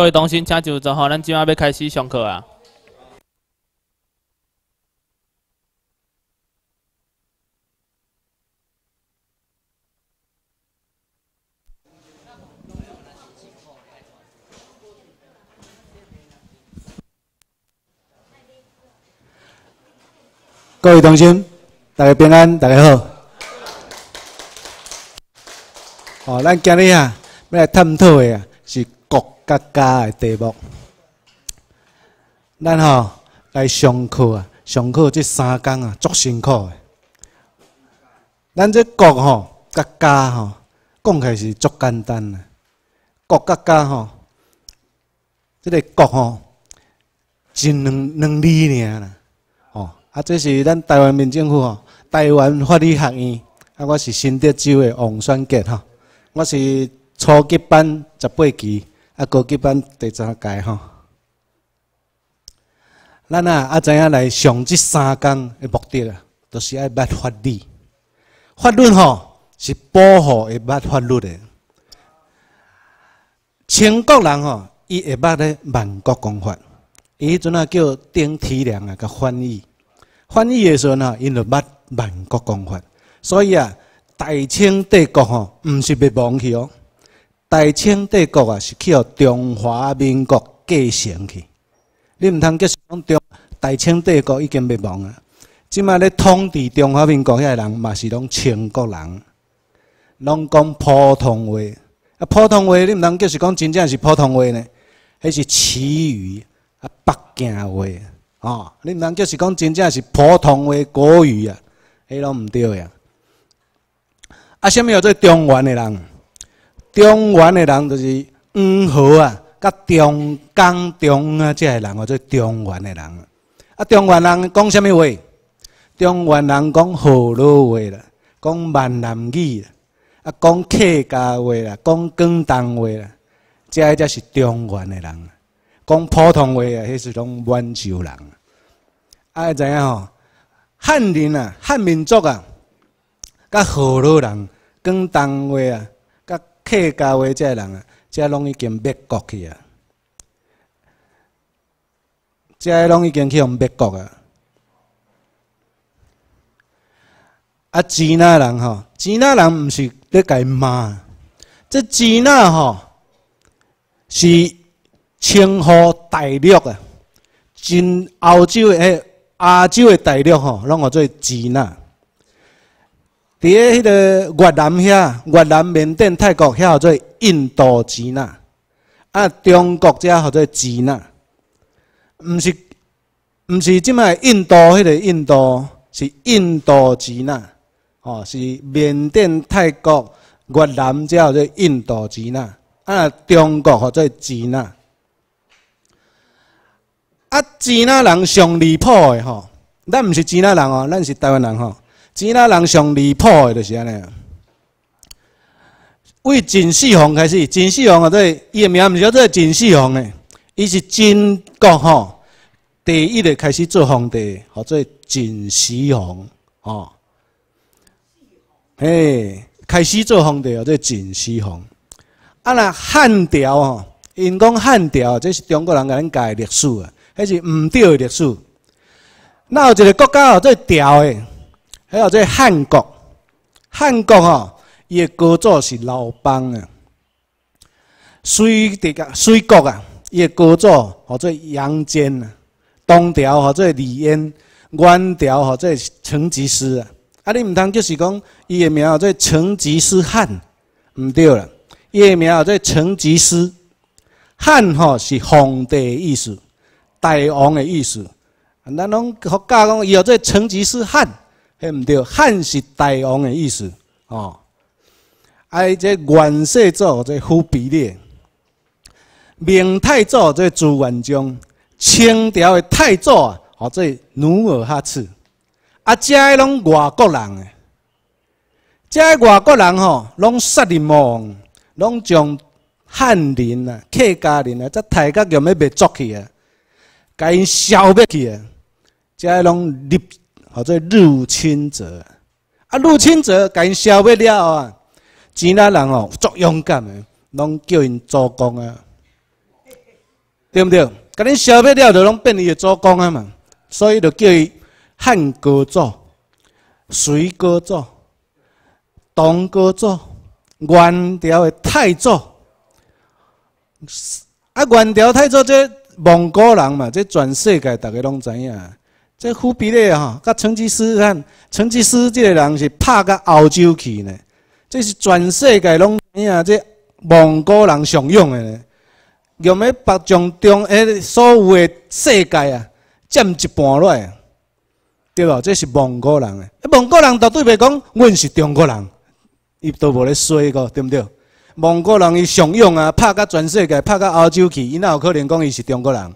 各位同学，请就坐。吼，咱即马要开始上课啊！各位同学，大家平安，大家好。哦，咱今日啊，要探讨诶啊，是。国家的题目，咱吼来上课啊！上课即三工啊，足辛苦的。咱即国吼、国家吼，讲起是足简单个。国国家吼，即个国吼，真两两字尔啦。哦，啊，这是咱台湾民政府吼，台湾法律学院啊，我是新德州的王选杰哈，我是初级班十八期。啊，高级班第三届吼，咱啊啊，知影来上这三工的目的啊，都是爱捌法律。法律吼是保护会捌法律的。中国人吼，伊会捌咧万国公法。伊迄阵啊叫丁体良啊，甲翻译翻译的阵啊，因就捌万国公法，所以啊，大清帝国吼，毋是欲亡去哦。大清帝国啊，是去互中华民国继承去。你毋通叫是讲，大清帝国已经灭亡啊。即卖咧统治中华民国遐人嘛是拢清国人，拢讲普通话。啊，普通话你毋通叫是讲真正是普通话呢？迄是词语啊，北京话啊。哦，你毋通叫是讲真正是普通话国语啊？迄拢毋对呀。啊，什物叫做中原的人？中原诶人就是黄河啊，甲长江中啊，即个人才做中原诶人。啊，中原人讲虾物话？中原人讲河洛话啦，讲闽南语啦，啊，讲客家话啦，讲广东话啦，即个才是中原诶人。讲普通话啊，迄是拢温州人。啊，知影吼，汉人啊，汉民族啊，甲河洛人、广东话啊。客家话这人啊，这拢已经灭国去啊！这拢已经去用灭国啊！啊，支那人吼，支那人毋是甲伊骂。这支那吼是称呼大陆啊，真欧洲诶、亚洲诶大陆吼，拢我做支那。伫咧迄个越南遐，越南、缅甸、泰国遐号做印度支那，啊，中国遮号做支那，毋是毋是，即卖印度迄个印度是印度支那，吼是缅甸、泰国、越南遮叫做印度支那，啊，中国号做支那，啊，支那人上离谱的吼，咱毋是支那人哦，咱是台湾人吼。钱他人上离谱的就是安尼，为秦始皇开始。秦始皇啊，即个伊个名毋是叫做秦始皇呢？伊是真国吼，第一个开始做皇帝，号做秦始皇哦。嘿，开始做皇帝号做秦始皇吼。嘿开始做皇帝号做秦始皇啊，若汉朝吼，因讲汉朝这是中国人甲咱界历史啊，迄是毋对历史。那有一个国家号做朝诶。还有这汉国，汉国吼，伊个国祖是刘邦啊。隋帝、隋国啊，伊个国祖或做杨坚啊。东条或做李渊，元朝或做成吉思啊。啊，你唔通就是讲伊个名号做成吉思汗，唔对了。伊个名号做成吉思汗，吼是皇帝的意思，大王的意思。咱拢学教讲，伊后做成吉思汗。迄毋对，汉是大王的意思哦。啊，这元世祖这忽必烈，明太祖这朱元璋，清朝的太祖啊，这努尔哈赤，啊，这拢外国人的。这外国人吼，拢杀人王，拢将汉人啊、客家人啊，这大家用要灭族去啊，甲因烧灭去啊，这拢立。做入侵者啊！入侵者，甲因消灭了啊！其他人哦，足勇敢诶，拢叫因做工啊，对不对？甲恁消灭了，就拢变伊诶做工啊嘛。所以就叫伊汉高祖、隋高祖、唐高祖、元朝诶太祖。啊，元朝太祖即蒙古人嘛，即全世界大家拢知影。这忽必烈哈，甲成吉思汗、成吉思这个人是拍到欧洲去呢，这是全世界拢知影，这蒙古人上用的，用咧北疆中，诶所有的世界啊占一半落，来，对无？这是蒙古人嘅，蒙古人绝对袂讲，阮是中国人，伊都无咧衰个，对毋对？蒙古人伊上用啊，拍到全世界，拍到欧洲去，伊哪有可能讲伊是中国人？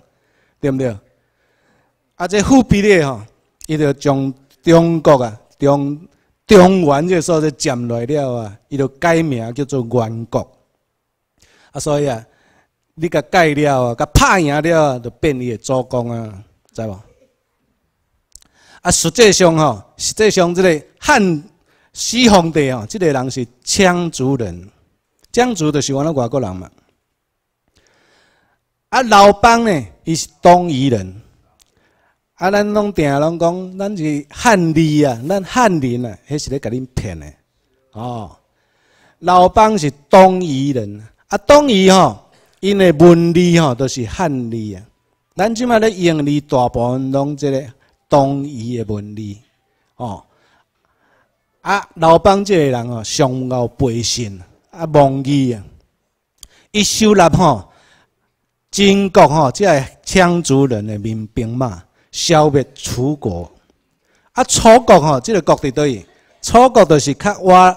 对毋对？啊，这忽比烈吼，伊就将中国啊，中中原这个所在占落来了啊，伊就改名叫做元国。啊，所以啊，你甲改了啊，甲拍赢了就变一的祖公啊，知无？啊，实际上吼，实际上这个汉始皇帝吼，这个人是羌族人，羌族就是阮们外国人嘛。啊，刘邦呢，伊是东夷人。啊！咱拢定拢讲，咱是汉字啊，咱汉人啊，迄是咧甲恁骗诶！哦，刘邦是东夷人啊，东夷吼，因的文字吼都是汉字啊。咱即卖咧用字，大部分拢即个东夷诶文字哦。啊，刘邦即个人哦，上傲背信啊，忘义啊，伊收纳吼，秦国吼，即个羌族人诶民兵嘛。消灭楚国，啊！楚国吼，即个各地倒位？楚国就是较我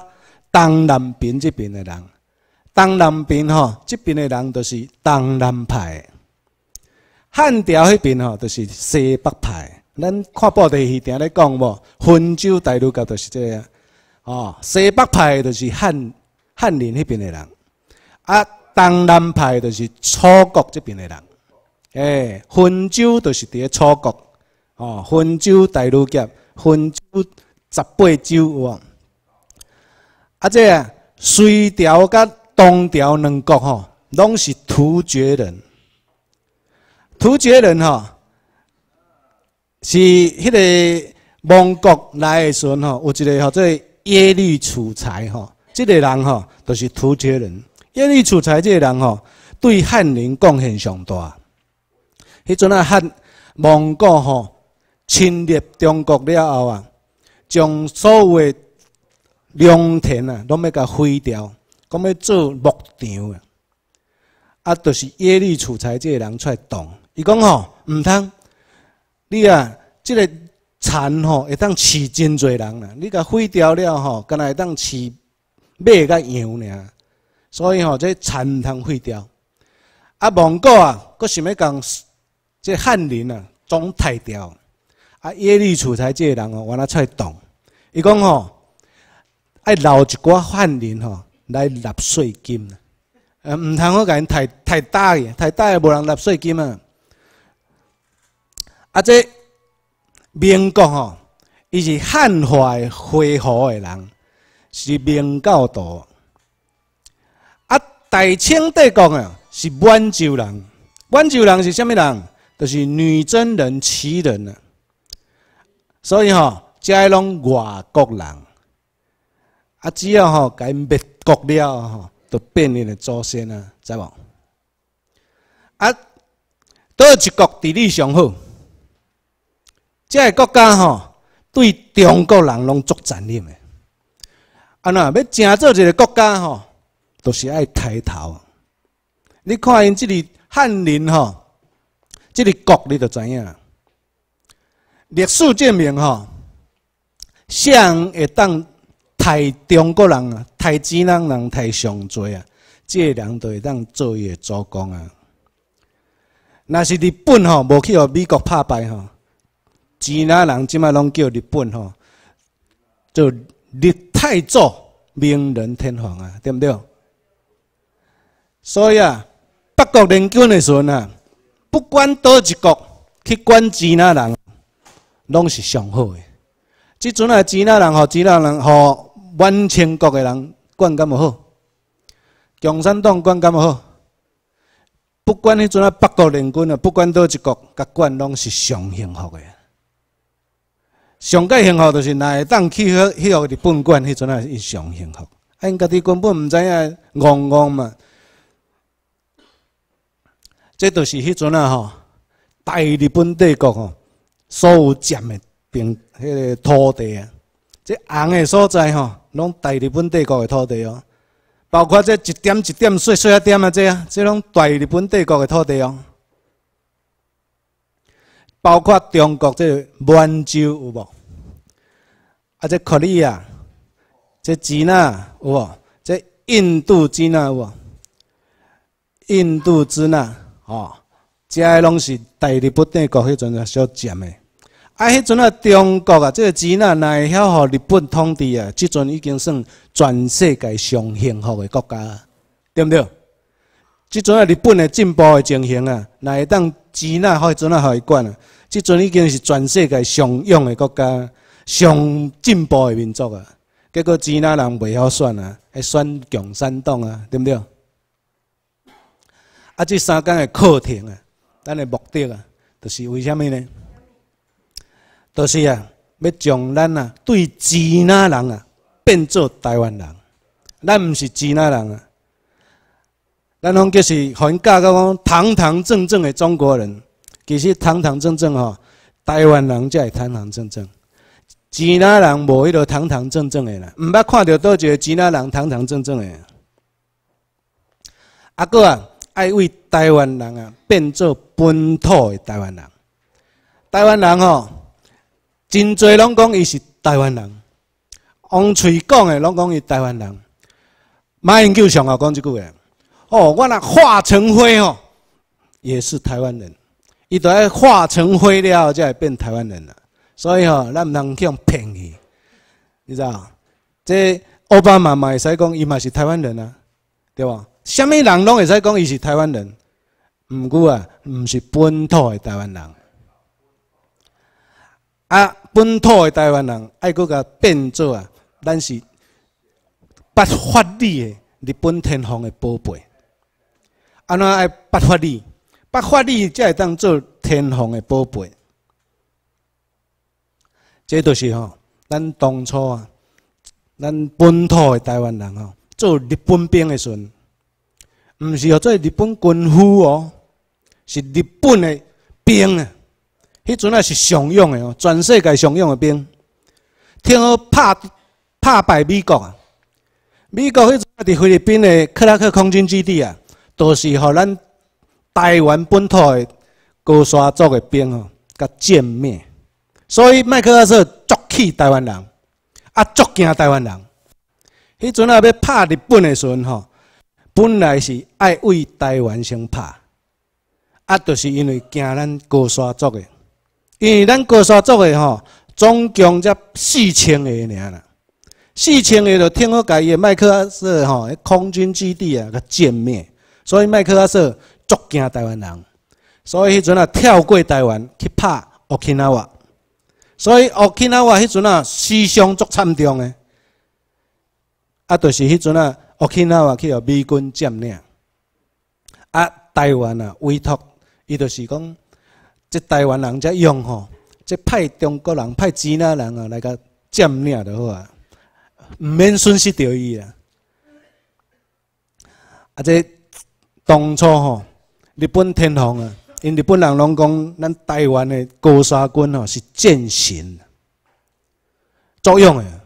东南边即边的人，东南边吼，即边的人就是东南派。汉朝迄边吼，就是西北派。咱看报地戏，定咧讲无？汾州大陆角就是这样。哦，西北派就是汉汉人迄边的人，啊，东南派就是楚国这边的人。诶，汾州就是伫咧楚国。哦，分州大陆杰，分州十八州，有啊。啊，这隋朝甲唐朝两国吼，拢是突厥人。突厥人吼，是迄个蒙古来的时阵吼，有一个吼做耶律楚材吼，即个人吼，就是突厥人。耶律楚材即个人吼，对汉人贡献上大。迄阵啊，汉蒙古吼。侵略中国了后啊，将所有诶良田啊，拢要甲毁掉，讲要做牧场啊。啊，就是耶律楚材即个人出来讲，伊讲吼，唔通你啊，即个田吼会当饲真济人啦，你甲毁掉了吼，敢来会当饲马甲羊尔。所以吼，即个田唔通毁掉。啊，蒙古啊，佫想要共即汉人啊，总太掉。啊！耶律楚材这个人哦，原来出来讲，伊讲吼爱留一寡汉人吼来纳税金，呃，唔通我甲因太太低，太低无人纳税金啊。啊！这民国吼，伊是汉化恢复的人，是明教徒。啊！大清帝国啊，是满洲人，满洲人是虾米人？就是女真人、契人啊。所以吼，遮拢外国人，啊，只要吼，甲因灭国了吼，都变因的祖先啊，知无？啊，倒一国地理上好，即个国家吼，对中国人拢足占领的。啊若要成做一个国家吼，都是爱抬头。你看因这里汉人吼，这里国你都知影。历史证明，吼，谁会当杀中国人啊？杀越人人杀上侪啊？这就会当伊会作公啊。那是日本吼，无去互美国拍败吼，越南人即卖拢叫日本吼，做日太祖明仁天皇啊，对不对？所以啊，北国联军的时阵啊，不管倒一国去管越南人。拢是上好的。即阵啊，钱南人吼，钱南人吼，满清国的人管敢无好？共产党管敢无好？不管迄阵啊，八国联军啊，不管倒一国，甲管拢是上幸福的。上加幸福就是哪会当去迄迄个日本管，迄阵啊是上幸福。因家己根本唔知影，戆戆嘛。即就是迄阵啊吼，大日本帝国吼。所有占的平，迄个土地啊，即红的所在吼，拢大日本帝国的土地哦，包括即一点一点细细一点啊，这啊，这拢大日本帝国的土地哦，包括中国这满洲有无？啊，这克里亚，这支那有无？这印度支那有无？印度支那哦。食个拢是大日本帝国迄阵啊，小占的。啊，迄阵啊，中国啊，即个钱啊，哪会晓互日本统治啊？即阵已经算全世界上幸福的国家，对毋对？即阵啊，日本的进步的情形啊，哪会当钱啊？迄阵啊，伊管啊，即阵已经是全世界上勇的国家，上进步的民族啊。结果钱呐人袂晓选啊，会选共产党啊，对毋对？啊，即三间诶课程啊。咱的目的啊，就是为虾物呢？就是啊，要将咱啊对吉纳人啊变做台湾人。咱唔是吉纳人啊，咱拢就是含教讲堂堂正正的中国人。其实堂堂正正吼，台湾人才堂堂正正。吉纳人无迄个堂堂正正的啦，唔捌看到倒一个吉纳人堂堂正正的。啊哥啊！爱为台湾人啊，变做本土的台湾人。台湾人吼，真侪拢讲伊是台湾人，王嘴讲的拢讲伊台湾人。马英九上后讲一句的，哦，我若化成灰吼，也是台湾人。伊都要化成灰了，才会变台湾人啦。所以吼，咱通去向骗伊，你知道？这奥巴马嘛会使讲，伊嘛是台湾人啊，对吧？啥物人拢会使讲伊是台湾人，毋过啊，毋是本土的台湾人。啊，本土的台湾人爱佫甲变做啊，咱是不法利的日本天皇的宝贝。啊，怎爱不法利，不法利才会当做天皇的宝贝。即就是吼，咱当初啊，咱本土的台湾人吼，做日本兵的时阵。毋是号做日本军夫哦，是日本的兵啊。迄阵啊是上勇的哦，全世界上勇的兵。听好，拍打败美国，美国迄阵啊伫菲律宾的克拉克空军基地啊，就是予咱台湾本土的高山族的兵哦，甲歼灭。所以麦克阿瑟足气台湾人，啊足惊台湾人。迄阵啊要拍日本的时阵吼。本来是爱为台湾先拍，啊，就是因为惊咱高山族的，因为咱高山族的吼，总共才四千个尔啦，四千个就听好家己的麦克阿瑟吼，空军基地啊，甲歼灭，所以麦克阿瑟足惊台湾人，所以迄阵啊跳过台湾去拍奥克尼瓦，所以奥克尼瓦迄阵啊死伤足惨重的，啊，就是迄阵啊。我去那话去互美军占领啊，台湾啊委托伊就是讲，即台湾人则用吼，即派中国人派支那人啊来甲占领好啊，毋免损失着伊啊。啊，即当初吼，日本天皇啊，因日本人拢讲咱台湾的高山军吼是健行作用诶。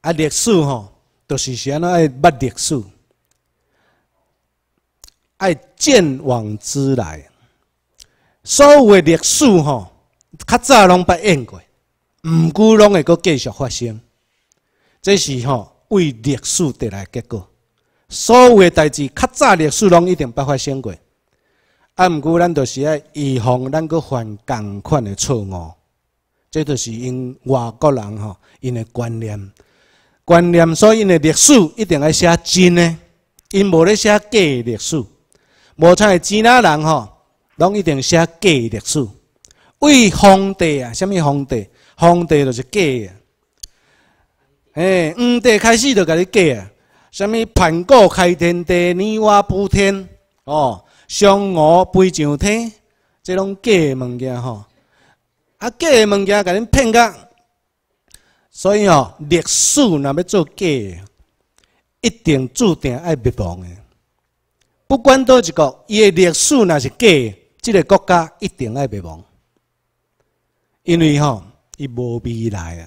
啊，历史吼，就是是安尼。爱捌历史，爱见往知来。所有的历史吼，较早拢捌演过，毋过拢会阁继续发生。这是吼为历史得来结果。所有的代志，较早历史拢一定捌发生过，啊毋过咱就是爱预防咱阁犯共款的错误。这就是因外国人吼，因的观念。观念，所以呢，历史一定要写真呢，因无咧写假历史。无像吉那人吼，拢一定写假历史。为皇帝啊，什么皇帝？皇帝就是假的。哎，皇帝开始就甲你假啊！什么盘古开天地，女娲补天，哦，嫦娥飞上天，这拢假物件吼，啊，假物件甲你骗个。所以吼，历史若要做假，一定注定爱灭亡的。不管倒一个伊的历史若是假，即个国家一定爱灭亡，因为吼伊无未来啊。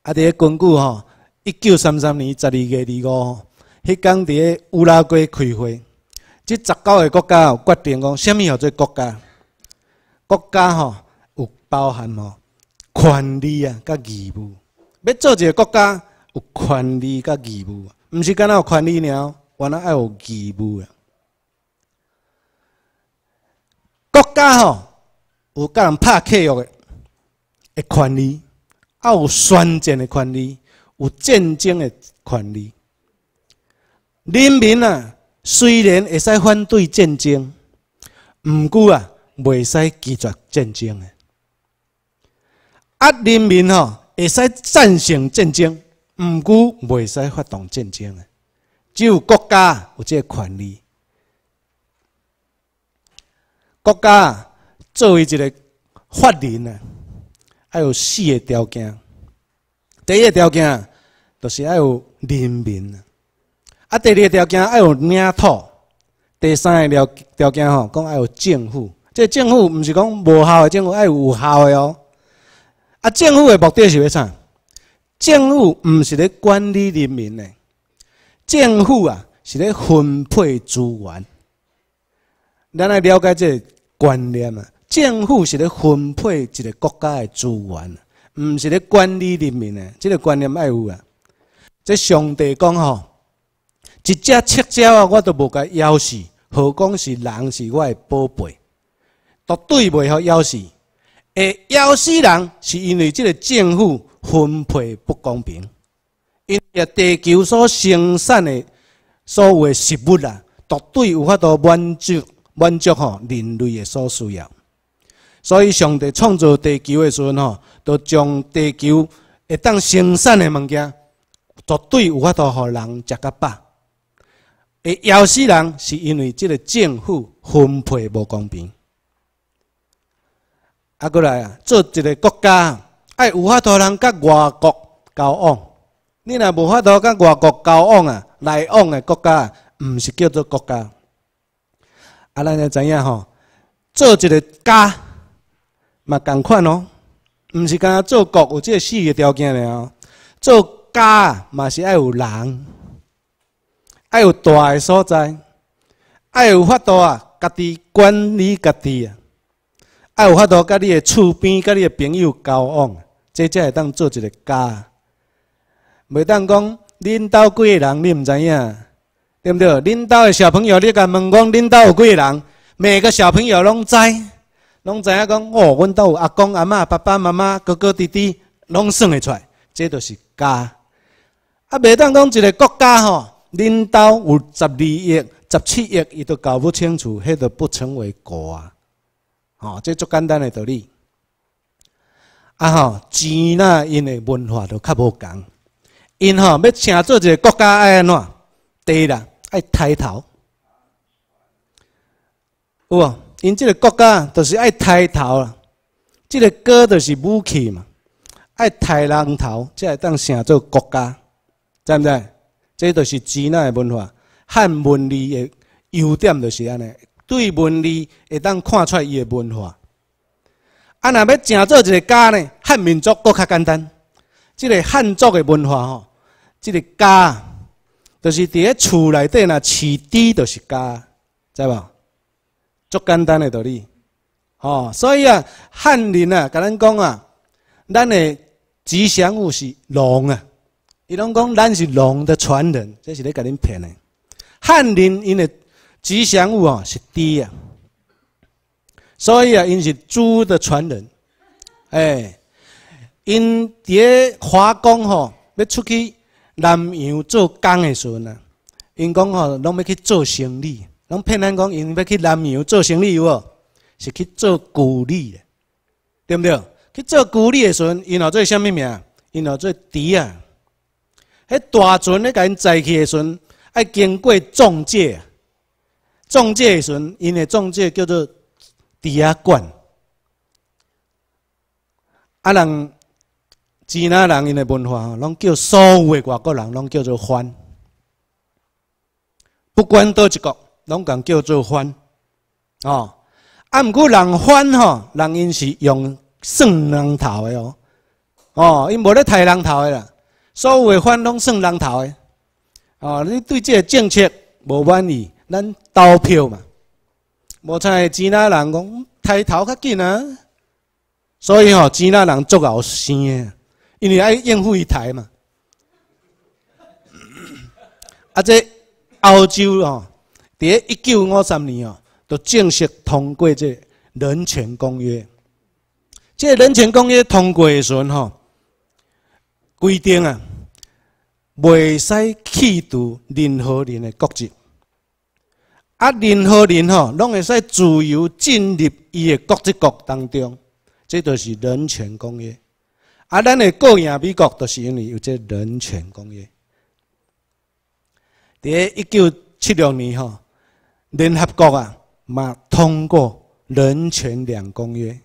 啊！伫个根据吼，一九三三年十二月二五，迄天伫个乌拉圭开会，即十九个国家决定讲，虾米叫做国家？国家吼有包含吼。权利啊，佮义务。要做一个国家，有权利佮义务，毋是干哪有权利了，原来爱有义务啊。国家吼，有甲人拍契约的，的权利，啊有宣战的权利，有战争的权利。人民啊，虽然会使反对战争，毋过啊，袂使拒绝战争的。啊！人民吼会使战胜战争，毋过袂使发动战争的。只有国家有这个权利。国家作为一个法人啊，要有四个条件。第一个条件就是要有人民啊。啊，第二个条件要有领土。第三个条条件吼，讲要有政府。即政府毋是讲无效的政府，要有效的哦。啊，政府的目的是要啥？政府唔是咧管理人民诶，政府啊是咧分配资源。咱来了解这个观念啊，政府是咧分配一个国家的资源，唔是咧管理人民诶。这个观念爱有啊。即上帝讲吼，一只雀鸟啊，我都无甲枵死，何况是人，是我诶宝贝，都对袂好枵死。会枵死人，是因为即个政府分配不公平。因为地球所生产的所有食物啊，绝对有法度满足满足吼人类的所需要。所以上帝创造地球的时阵吼，都将地球会当生产的物件，绝对有法度，互人食较饱。会枵死人，是因为即个政府分配不公平。啊，过来啊！做一个国家，爱有法度，人甲外国交往。你若无法度甲外国交往啊，来往的国家毋是叫做国家。啊，咱也知影吼，做一个家嘛共款哦，毋是干做国有即个四个条件了哦。做家嘛是爱有人，爱有大个所在，爱有法度啊，家己管理家己啊。爱有法度，甲你诶厝边、甲你诶朋友交往，这才会当做一个家。袂当讲恁兜几个人，你毋知影，对毋对？恁兜诶小朋友，你甲问讲，恁兜有几个人？每个小朋友拢知，拢知影讲，哦，阮兜有阿公阿嬷、爸爸妈妈、哥哥弟弟，拢算会出。来，这就是家。啊，袂当讲一个国家吼，恁兜有十二亿、十七亿，伊都搞不清楚，迄都不成为国啊。哦，这足简单的道理。啊吼，钱呐，因的文化都较无同，因吼，要成做一个国家，怎？第地啦爱抬头，有无？因这个国家就是爱抬头啦，这个歌就是武器嘛，爱抬人头，才会当成做国家，知不知？这就是钱呐的文化汉文字的优点，就是安尼。对文字会当看出伊个文化。啊，若要诚做一个家呢，汉民族佫较简单。即个汉族个文化吼，即个家，就是伫喺厝内底呐，饲猪就是家，知无？足简单个道理。哦，所以啊，汉人啊，甲咱讲啊，咱个吉祥物是龙啊。伊拢讲咱是龙的传人，这是咧甲恁骗的。汉人因为吉祥物啊，是猪啊，所以啊，因是猪的传人。哎，因伫爹华工吼要出去南洋做工的时阵啊，因讲吼拢要去做生理，拢骗咱讲因要去南洋做生理有无？是去做古的，对不对？去做古利的时阵，因号做虾物名？因号做猪啊。迄大船咧，甲因载去的时，阵，爱经过中介。中介时阵，因的中介叫做抵押官。啊，人吉那人因的文化吼，拢叫所有外国人拢叫做番，不管倒一个拢共叫做番。哦，啊，毋过人番吼，人因是用算人头的哦，哦，因无咧杀人头的啦，所有番拢算人头的。哦，你对即个政策无满意？咱投票嘛，无像吉纳人讲抬头较紧啊，所以吼吉纳人足后生的，因为爱应付一台嘛。啊，即澳洲吼伫一九五三年哦，就正式通过即人权公约。即人权公约通过的时阵吼，规定啊袂使企图任何人的国籍。啊，任何人吼，拢会使自由进入伊个国籍国当中，这就是人权公约。啊，咱个个赢美国著是因为有这人权公约。在一九七六年吼，联合国啊，嘛通过人权两公约。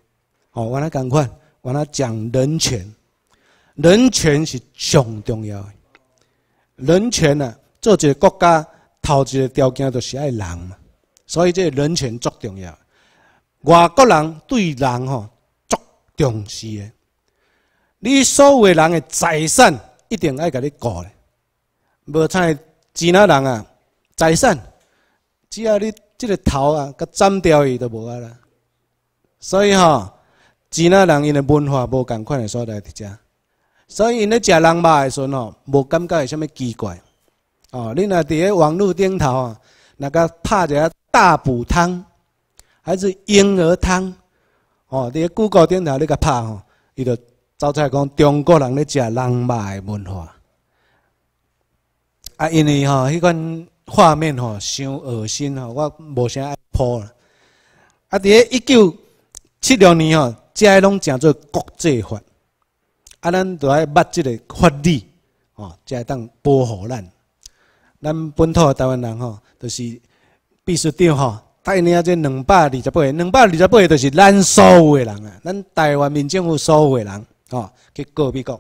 哦，我来赶快，我来讲人权。人权是上重要的。人权啊，做一个国家。头一个条件就是爱人嘛，所以这人权足重要。外国人对人吼足重视的，你所有的人的财产一定爱甲你顾咧。无像钱纳人啊，财产只要你这个头啊，甲斩掉伊就无啊啦。所以吼，钱纳人因的文化无同款的所在，伫遮，所以因咧食人肉的时阵吼，无感觉有啥物奇怪。哦，你若伫个网络顶头啊，那个拍一个大补汤，还是婴儿汤？哦，伫个 Google 顶头你甲拍吼，伊就出来讲中国人咧食人肉的文化。啊，因为吼迄款画面吼伤恶心吼，我无啥爱播啦。啊，伫个一九七六年吼，遮拢叫做国际法，啊，咱得爱捌即个法律哦，遮会当保护咱。咱本土台湾人吼，就是秘书长吼带领这两百二十八个，两百二十八个就是咱所有的人啊，咱台湾民政府所有的人吼去告美国，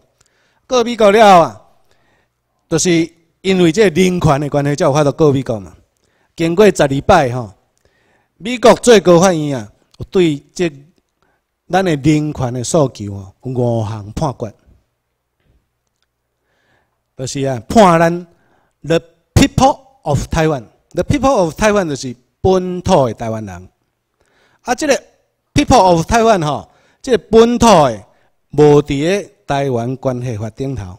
告美国了后啊，就是因为这人权的关系才有法度告美国嘛。经过十二摆吼，美国最高法院啊对这咱诶人权诶诉求吼五项判决，就是啊判咱咧。People of Taiwan，the people of Taiwan 就是本土的台湾人。啊，这个 People of Taiwan 哈，这个本土的无伫诶台湾关系法顶头。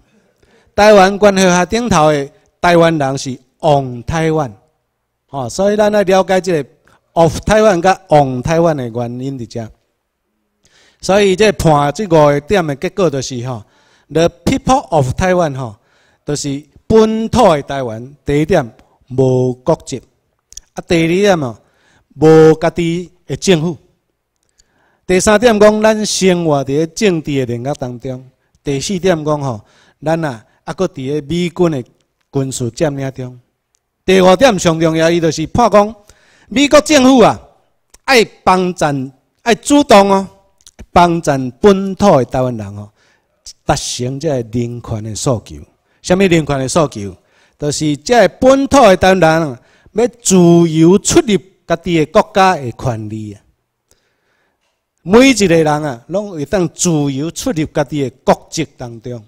台湾关系法顶头的台湾人是红台湾，哦，所以咱来了解这个 Of Taiwan 甲红台湾的原因伫遮。所以这判这个点的结果就是哈，the people of Taiwan 哈，就是。本土的台湾第一点无国籍，啊，第二点哦无家己的政府，第三点讲咱生活伫咧政治的领域当中，第四点讲吼，咱啊啊，搁伫咧美军的军事占领中，第五点上重要伊就是判讲，美国政府啊爱帮咱爱主动哦帮咱本土的台湾人哦达成即人权的诉求。啥物人权的诉求，就是即个本土的，当然要自由出入家己的国家的权利啊！每一个人啊，拢会当自由出入家己的国籍当中，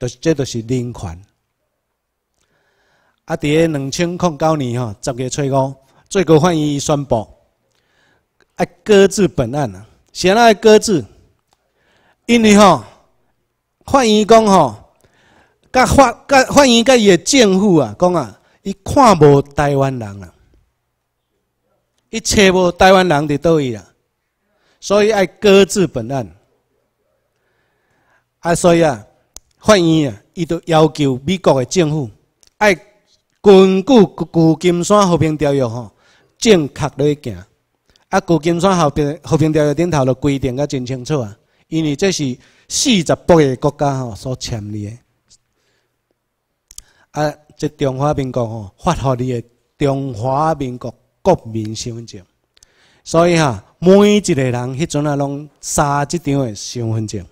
就是即个是人权。啊！伫个两千零九年吼，十月初五，最高法院宣布要搁置本案啊！啥物个搁置？因为吼，法院讲吼。甲法甲法院甲伊的政府啊，讲啊，伊看无台湾人啊，伊找无台湾人伫倒位啊，所以爱搁置本案。啊，所以啊，法院啊，伊都要求美国的政府爱根据《旧金山和平条约》吼正确落去行。啊，《旧金山和平和平条约》顶头就规定甲真清楚啊，因为这是四十八个国家吼所签立的。啊！即中华民国吼发互你的中华民国国民身份证，所以哈每一个人迄阵啊拢三即张的身份证。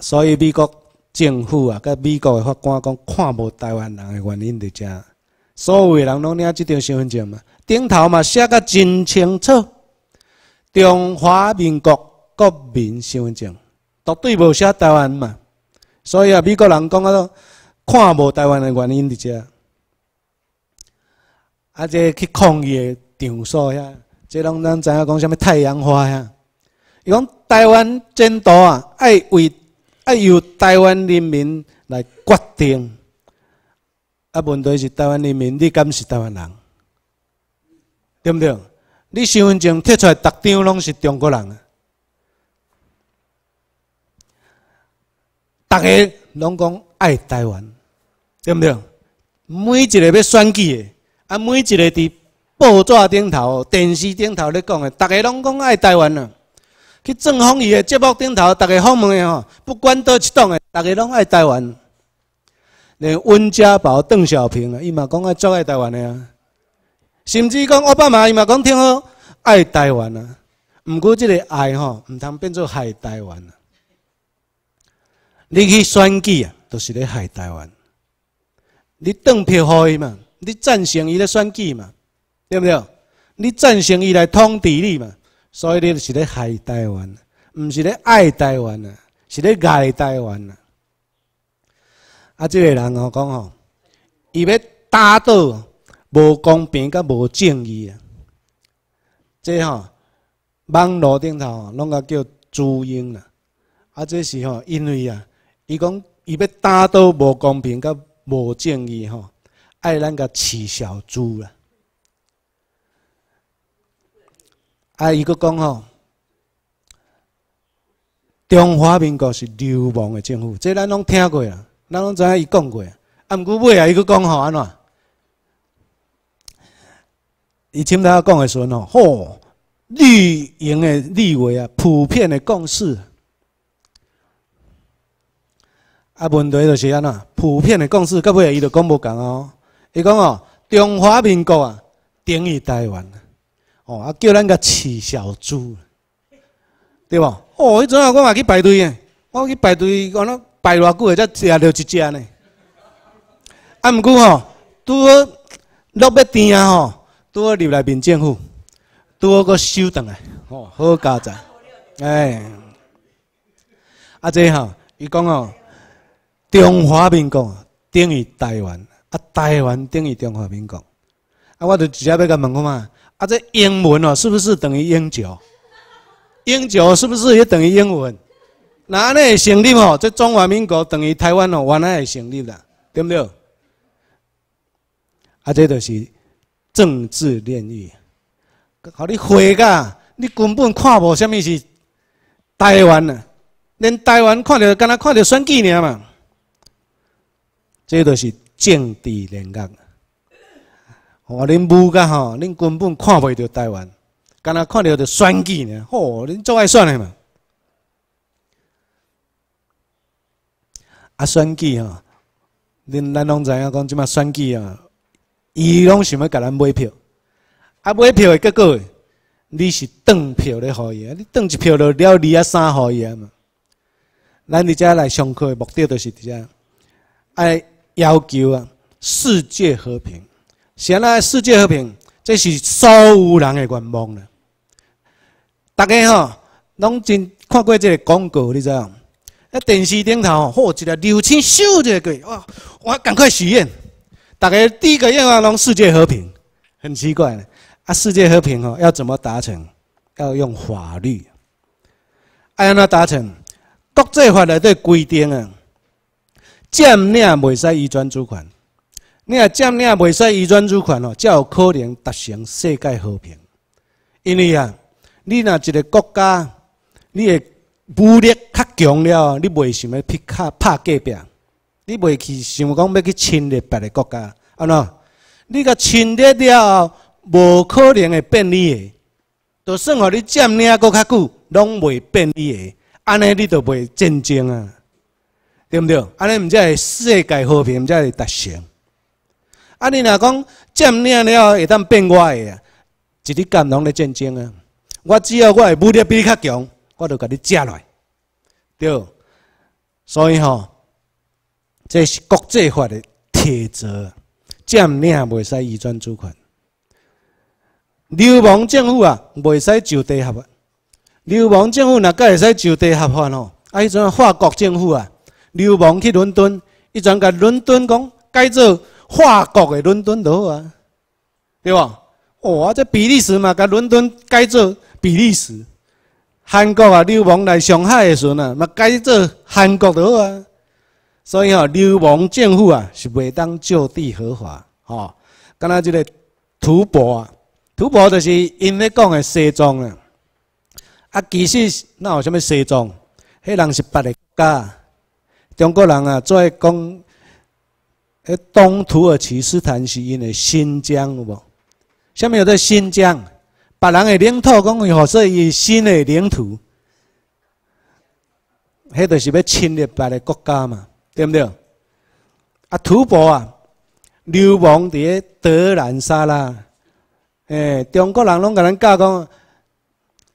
所以美国政府啊，甲美国的法官讲看无台湾人的原因伫遮，所有的人拢领即张身份证嘛，顶头嘛写甲真清楚，中华民国国民身份证，绝对无写台湾嘛。所以啊，美国人讲啊看无台湾的原因伫遮，啊！即去抗议的场所遐，即拢咱知影讲啥物太阳花遐，伊讲台湾前途啊，爱为爱由台湾人民来决定。啊，问题是台湾人民，你敢是台湾人？对毋对？你身份证摕出，来，逐张拢是中国人，逐个拢讲。爱台湾，对不对？每一个要选举的，啊，每一个伫报纸顶头、电视顶头咧讲的，大家拢讲爱台湾啊。去政风伊的节目顶头，大家访问的吼，不管倒一党的，大家拢爱台湾。连温家宝、邓小平啊，伊嘛讲爱、最爱台湾的啊。甚至讲奥巴马，伊嘛讲挺好，爱台湾啊。毋过即个爱吼，毋通变做害台湾。你去选举啊！就是咧害台湾，你当票予伊嘛，你赞成伊咧选举嘛，对不对？你赞成伊来统治你嘛，所以你就是咧害台湾，毋是咧爱台湾啊，是咧害台湾啊。啊，即个人吼讲吼，伊要打倒无公平甲无正义啊！即吼网络顶头拢个叫朱英啦。啊，即是吼因为啊，伊讲。伊要打倒无公平、甲无正义吼，爱咱甲饲小猪啦！啊，伊佫讲吼，中华民国是流氓的政府，这咱拢听过啦，咱拢知影伊讲过。啊，毋过尾啊，伊佫讲吼安怎？伊前台讲的时阵吼，吼，立用的立委啊，普遍的共识。啊，问题就是安那，普遍的共识，到尾伊就讲无共哦。伊讲哦，中华民国啊，等于台湾，啊，哦，啊叫咱个饲小猪，对无？哦，迄阵啊，我嘛去排队诶，我去排队，讲那排偌久才食到一只呢？啊，毋过哦，拄好落尾甜啊吼，拄好入内民政府，拄好搁收顿来，哦，好佳哉，哎。啊，这吼伊讲哦。中华民国等于台湾，啊，台湾等于中华民国，啊，我就直接要甲问看嘛，啊，这英文哦，是不是等于英九？英九是不是也等于英文？尼会成立哦？这中华民国等于台湾哦，原来也成立啦，对不对？啊，这就是政治炼狱，学你回噶？你根本看无什么是台湾呐，连台湾看到，敢若看到选举尔嘛？这就是政治连结。我恁母噶吼，恁根本看袂到台湾，干那看着着选举呢？吼，恁最爱选嘛？啊，选举吼恁咱拢知影讲即嘛选举啊，伊拢想要甲咱买票。啊，买票的结果，你是当票咧互伊，啊，你当一票就了二啊三互伊啊嘛。咱伫遮来上课诶，目的就是伫遮，哎。要求啊，世界和平。现在世界和平，这是所有人的愿望了。大家吼拢真看过这个广告，你知道？那电视顶头吼，好一个六千手，这个哇，我赶快许愿。大家第一个愿望拢世界和平。很奇怪，啊，世界和平哦，要怎么达成？要用法律。安怎达成？国际法律都规定啊。占领袂使以专主权，你若占领袂使以专主权哦，才有可能达成世界和平。因为啊，你若一个国家，你的武力较强了，你袂想要去拍拍过壁，你袂去想讲要去侵略别个国家，安怎？你甲侵略了，无可能会变利的，就算互你占领啊，较久，拢袂变利的。安尼你都袂战争啊。对毋对？安尼毋则会世界和平，毋则会达成。安尼若讲，占领了会当变我诶，啊，一日干拢咧战争啊。我只要我诶武力比你较强，我就甲你食来，对。所以吼，这是国际法的铁则，占领袂使移转主权。流氓政府啊，袂使就地合法。流氓政府若个会使就地合法吼，啊，迄前法国政府啊。流氓去伦敦，伊全甲伦敦讲改做法国的伦敦就好啊，对无？哦，即比利时嘛，甲伦敦改做比利时。韩国啊，流氓来上海的时阵啊，嘛改做韩国就好啊。所以吼，流氓政府啊是袂当就地合法吼。敢若即个土蕃啊，土蕃就是因咧讲的西藏啊。啊，其实那有啥物西藏？迄人是别个国家。中国人啊，做讲，诶东土耳其斯坦是因为新疆，有无？下面有在新疆，别人的领土，讲伊好说伊新的领土，迄个是要侵略别个国家嘛？对不对？啊，吐蕃啊，流亡伫德兰萨拉，诶，中国人拢甲咱教讲，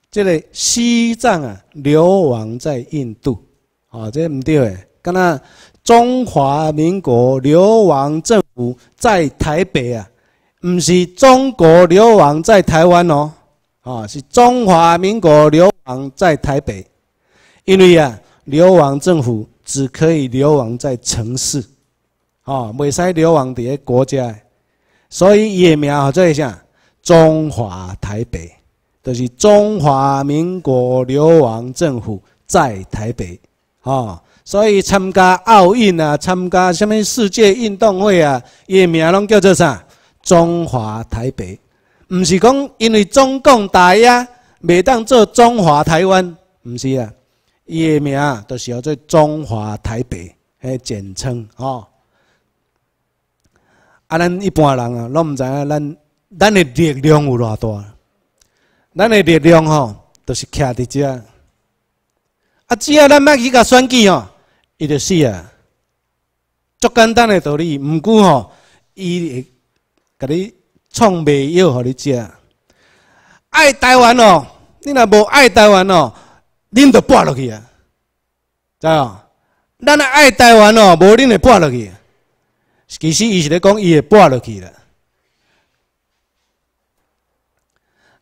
即个西藏啊，流亡在印度。哦，这唔对诶。跟那中华民国流亡政府在台北啊，唔是中国流亡在台湾哦，啊，是中华民国流亡在台北。因为啊，流亡政府只可以流亡在城市，哦，未使流亡伫个国家。所以也名做一下，中华台北，就是中华民国流亡政府在台北，啊。所以参加奥运啊，参加什么世界运动会啊，伊个名拢叫做啥？中华台北，唔是讲因为中共打压，袂当做中华台湾，唔是啊？伊个名都是叫做中华台北，迄简称哦。啊，咱一般人啊，拢唔知影咱咱的力量有偌大，咱的力量吼，都是徛伫遮。啊，只要咱每去甲选举吼。伊就死啊！足简单诶道理，毋过吼，伊会甲你创袂药互你食。爱台湾哦，你若无爱台湾哦，恁就跋落去啊！知影？咱爱台湾哦，无恁会跋落去。其实伊是咧讲，伊会跋落去啦。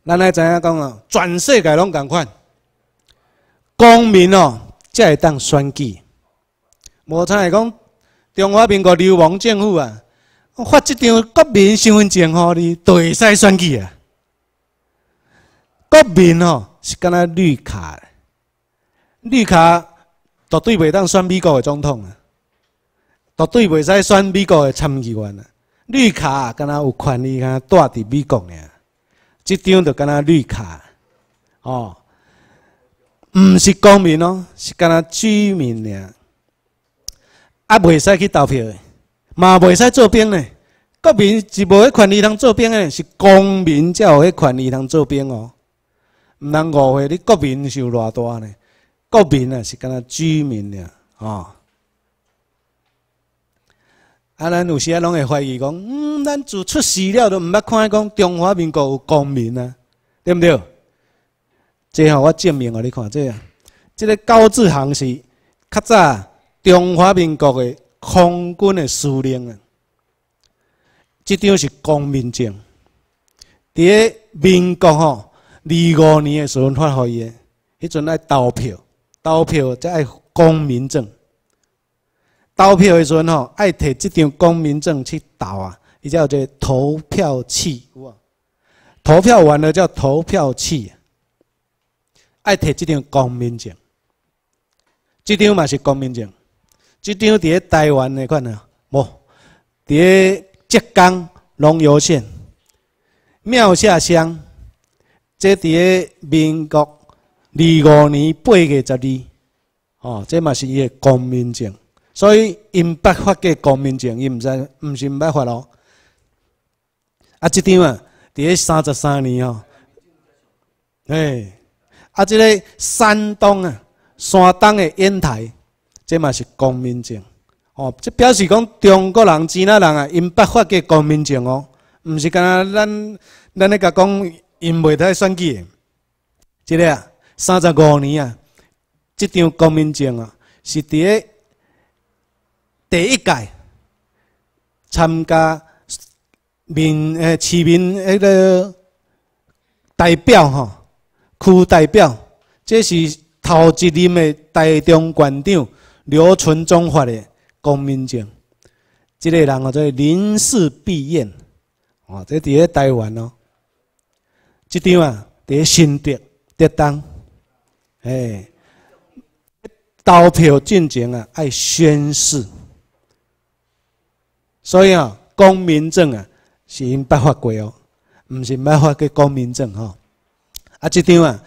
咱爱知影讲哦？全世界拢共款，公民哦才会当选举。无，采讲中华民国流氓政府啊，发一张国民身份证互你，都会使选举啊。国民吼是敢那绿卡，绿卡绝对袂当选美国的总统啊，绝对袂使选美国的参议员啊。绿卡敢那有权利啊，住伫美国尔，这张就敢那绿卡，哦，唔是公民哦，是敢那居民尔。啊，未使去投票诶，嘛未使做兵诶，国民是无迄权利通做兵诶，是公民才有迄权利通做兵哦。毋通误会，你国民是有偌大呢？国民啊，是干那居民俩，吼。啊，咱有时啊，拢会怀疑讲，嗯，咱就出世了都毋捌看讲中华民国有公民啊，对毋对？即吼，我证明互你看，即个，即个高志航是较早。中华民国的空军的司令啊，这张是公民证。在民国吼二五年的时候发伊的，迄阵爱投票，投票才爱公民证。投票的时阵吼，爱摕这张公民证去投啊，伊叫做投票器，哇！投票完了叫投票器，爱摕这张公民证，这张嘛是公民证。这张在台湾的款啊，无，在浙江龙游县庙下乡。这在民国二五年八月十二，哦，这嘛是伊的公民证，所以因白发个公民证，伊唔知唔是捌发咯。啊，这张啊，在三十三年哦，哎，啊，这个山东啊，山东的烟台。即嘛是公民证哦，即表示讲中国人是哪人啊？因颁发的公民证哦，毋是干咱咱甲讲因袂使选举。即个啊，三十五年啊，这张公民证啊，是伫个第一届参加民诶市民迄个代表吼，区代表，即是头一任的台中县长。刘存忠发的公民证，即个人哦做林氏毕宴哦，这伫咧台湾哦，即张啊咧新德德当，哎，投票进前啊爱宣誓，所以啊，公民证啊是白发过哦，毋是白发过公民证哦，啊，即张啊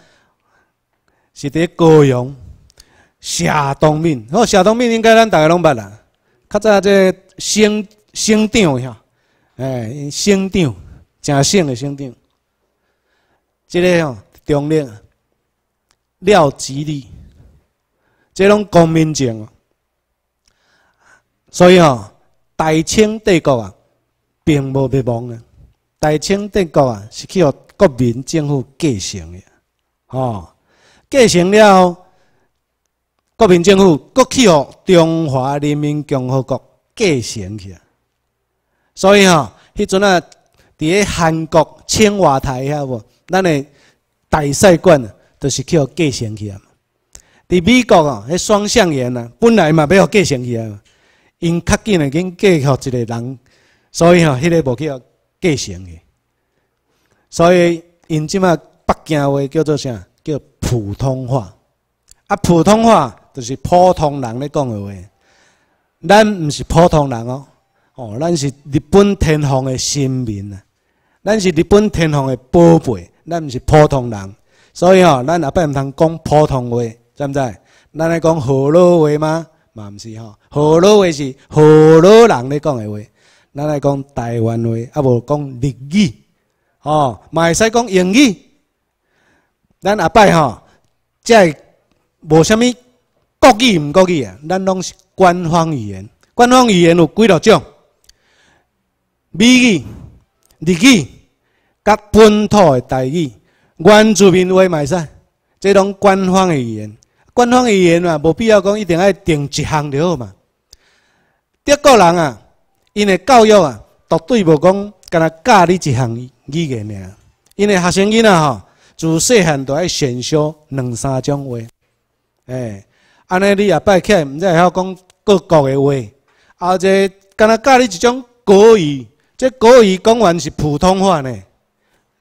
是伫一高雄。谢东敏，好，谢东敏应该咱大家拢捌啦。较早即省省长吼，哎，省长，正省的省长，即个吼，立啊，廖继利，即拢公民证，所以吼，大清帝国啊，并无灭亡啊，大清帝国啊，是去互国民政府继承的，吼，继承了。国民政府国去互中华人民共和国继承去来。所以哦，迄阵啊，伫诶韩国青华台，晓无？咱个大赛啊，都是去互继承去来。伫美国哦，迄双向园啊，本来嘛要互继承去啊。因较紧个紧继续一个人，所以哦，迄个无去互继承个。所以因即嘛北京话叫做啥？叫普通话啊！普通话。就是普通人咧讲的话，咱毋是普通人哦，哦，咱是日本天皇的臣民啊，咱是日本天皇的宝贝，咱毋是普通人，所以哦，咱阿爸毋通讲普通话，知毋知？咱来讲河洛话吗？嘛毋是哦，河洛话是河洛人咧讲的话，咱来讲台湾话，啊无讲日语，哦，嘛会使讲英语，咱阿爸吼，即系无啥物。国语唔国语啊，咱拢是官方语言。官方语言有几多种？美语、日语、甲本土的台语、原住民话，咪使，即拢官方的语言。官方语言嘛，无必要讲一定爱定一项着好嘛。德国人啊，因的教育啊，绝对无讲干那教你一项语言尔。因的学生囡仔吼，自细汉就爱选修两三种话，哎。安尼，你也拜起来，毋知会晓讲各国的话，后一敢若教你一种国语，这国语讲完是普通话呢。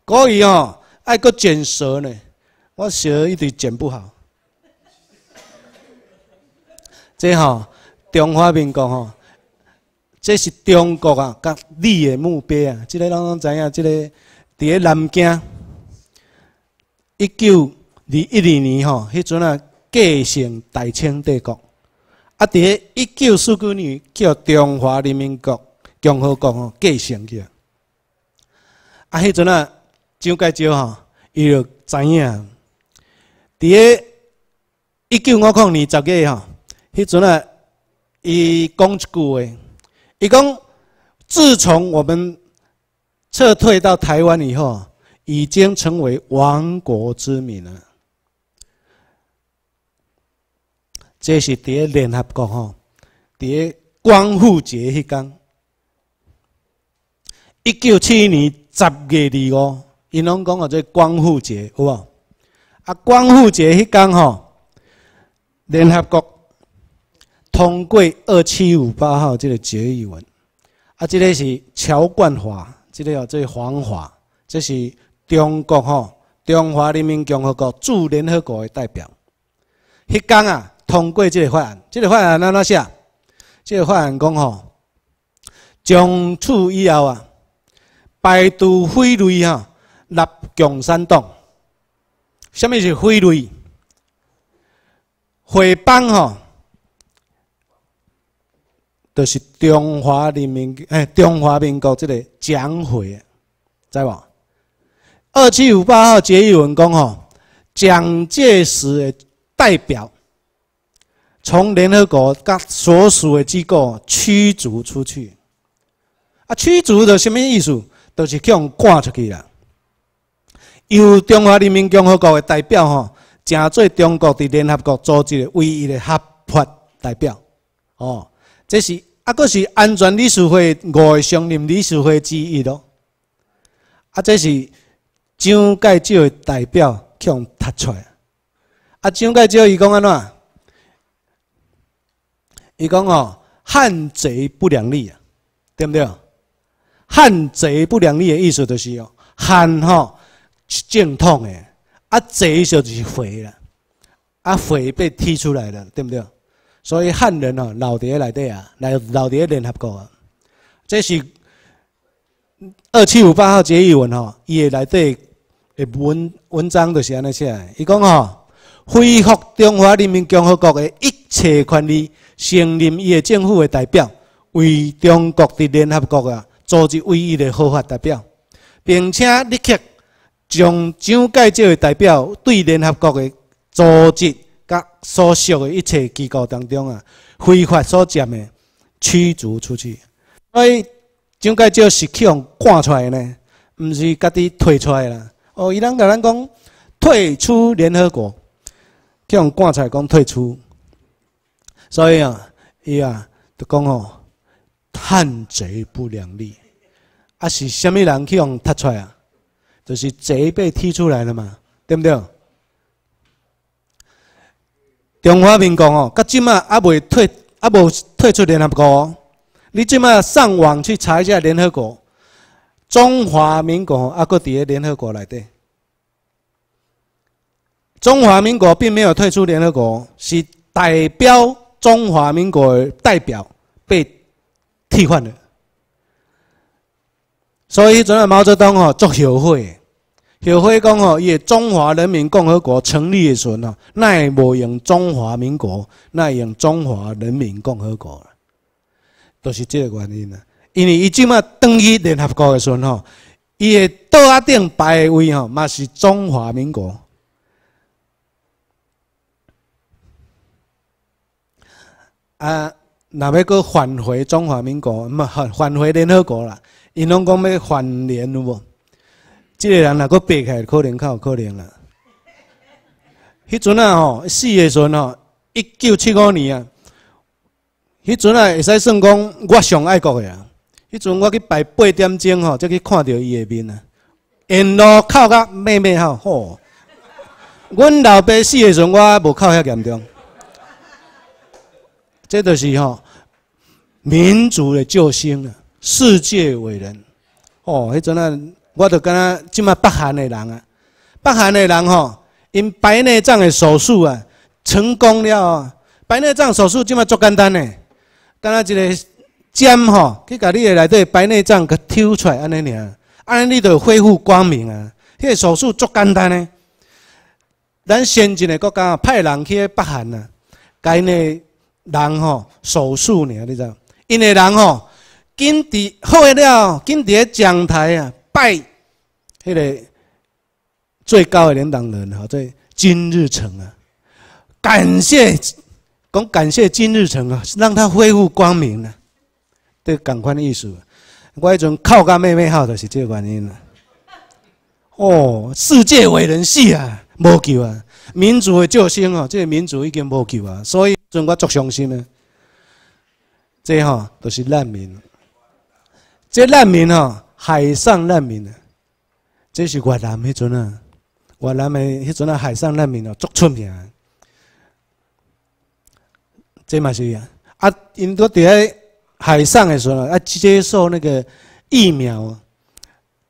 国语吼爱搁卷舌呢，我舌一直卷不好。这吼，中华民国吼，这是中国啊，甲你的目标啊，这个拢拢知影，这个伫咧南京，一九二一二年吼，迄阵啊。继承大清帝国，啊！咧一九四九年叫中华人民共和国共和国哦，改起去。啊，迄阵啊，蒋介石吼，伊就知影。咧一九五零年十月吼，迄阵啊，伊讲一句话，伊讲：自从我们撤退到台湾以后，已经成为亡国之民了。这是伫咧联合国吼，伫咧光复节迄天，一九七一年十月二五，伊拢讲我做光复节，有无？啊，光复节迄天吼，联合国通过二七五八号这个决议文啊，这个是乔冠华，这个叫做黄华，这是中国吼，中华人民共和国驻联合国的代表。迄天啊。通过即个法案，即个法案安怎写？即个法案讲吼，从此以后啊，排除非类哈立共产党。什么是非类？回帮吼，就是中华人民哎，中华民国即个蒋回，知无二七五八号结义文讲吼，蒋介石代表。从联合国佮所属的机构驱逐出去，啊，驱逐的甚物意思？就是向赶出去啦。由中华人民共和国的代表吼，诚做中国伫联合国组织的唯一的合法代表。哦，这是啊，佫是安全理事会五个常任理事会之一咯。啊，这是蒋介石的代表向踢出来。啊，蒋介石伊讲安怎？伊讲哦，汉贼不两立啊，对不对？汉贼不两立的意思就是哦，汉吼正统的，啊贼就是匪啦，啊匪被踢出来了，对不对？所以汉人哦，留伫个内底啊，来留伫个联合国啊。这是二七五八号决议文哦，伊的内底的文文章就是安尼写。伊讲吼，恢复中华人民共和国的一切权利。承认伊个政府个代表为中国的联合国啊，组织唯一个合法代表，并且立刻将蒋介石个代表对联合国个组织甲所属个一切机构当中啊非法所占的驱逐出去。所以蒋介石是去互赶出来呢，毋是家己退出来啦。哦，伊人甲咱讲退出联合国，去互赶出来讲退出。所以啊，伊啊，就讲吼，贪贼不两立，啊是虾米人去用踢出来啊？就是贼被踢出来了嘛，对不对？中华民国哦，佮即马也未退，也无退出联合国。你即马上网去查一下联合国，中华民国还佫伫咧联合国内底。中华民国并没有退出联合国，是代表。中华民国代表被替换了，所以昨啊，毛泽东吼作后会，后悔讲吼，伊中华人民共和国成立的时阵吼，也无用中华民国，奈用中华人民共和国啦，都是这个原因啊。因为伊即马当伊联合国的时阵吼，伊的桌顶摆的位吼嘛是中华民国。啊！哪要搁返回中华民国，唔啊，返回联合国啦！因拢讲要返联，无，即个人若个爬起来，可能较有可能啦！迄阵啊吼，死的时阵吼，一九七五年啊，迄阵啊会使算讲我上爱国的啊！迄阵我去排八点钟吼，才去看到伊的面啊！沿路哭甲咩咩吼，吼！阮老爸死的时阵，我无哭遐严重。这就是吼，民族的救星啊，世界伟人。哦，迄阵啊，我都敢若即卖北韩的人啊，北韩的人吼，因白内障的手术啊，成功了。白内障手术即卖足简单呢，敢若一个针吼，去甲你的内底白内障给抽出来安尼尔，安尼你就恢复光明啊。迄个手术足简单呢，咱先进的国家派人去北韩啊，甲因的人吼手术呢？你知？因为人吼紧伫后了，了，伫第讲台啊，拜迄个最高领导人哈，在金日成啊，感谢，讲感谢金日成啊，让他恢复光明呢。对，感官艺术，我迄阵靠干妹妹哭的是这个原因啊。哦，世界伟人系啊，无救啊，民族的救星啊，这个民族已经无救啊，所以。阵我足相信啊，这吼都是难民。这难民吼，海上难民啊，这是越南迄阵啊，越南诶迄阵啊，海上难民哦，足出名。这嘛是啊，啊因都伫喺海上诶时阵啊，接受那个疫苗，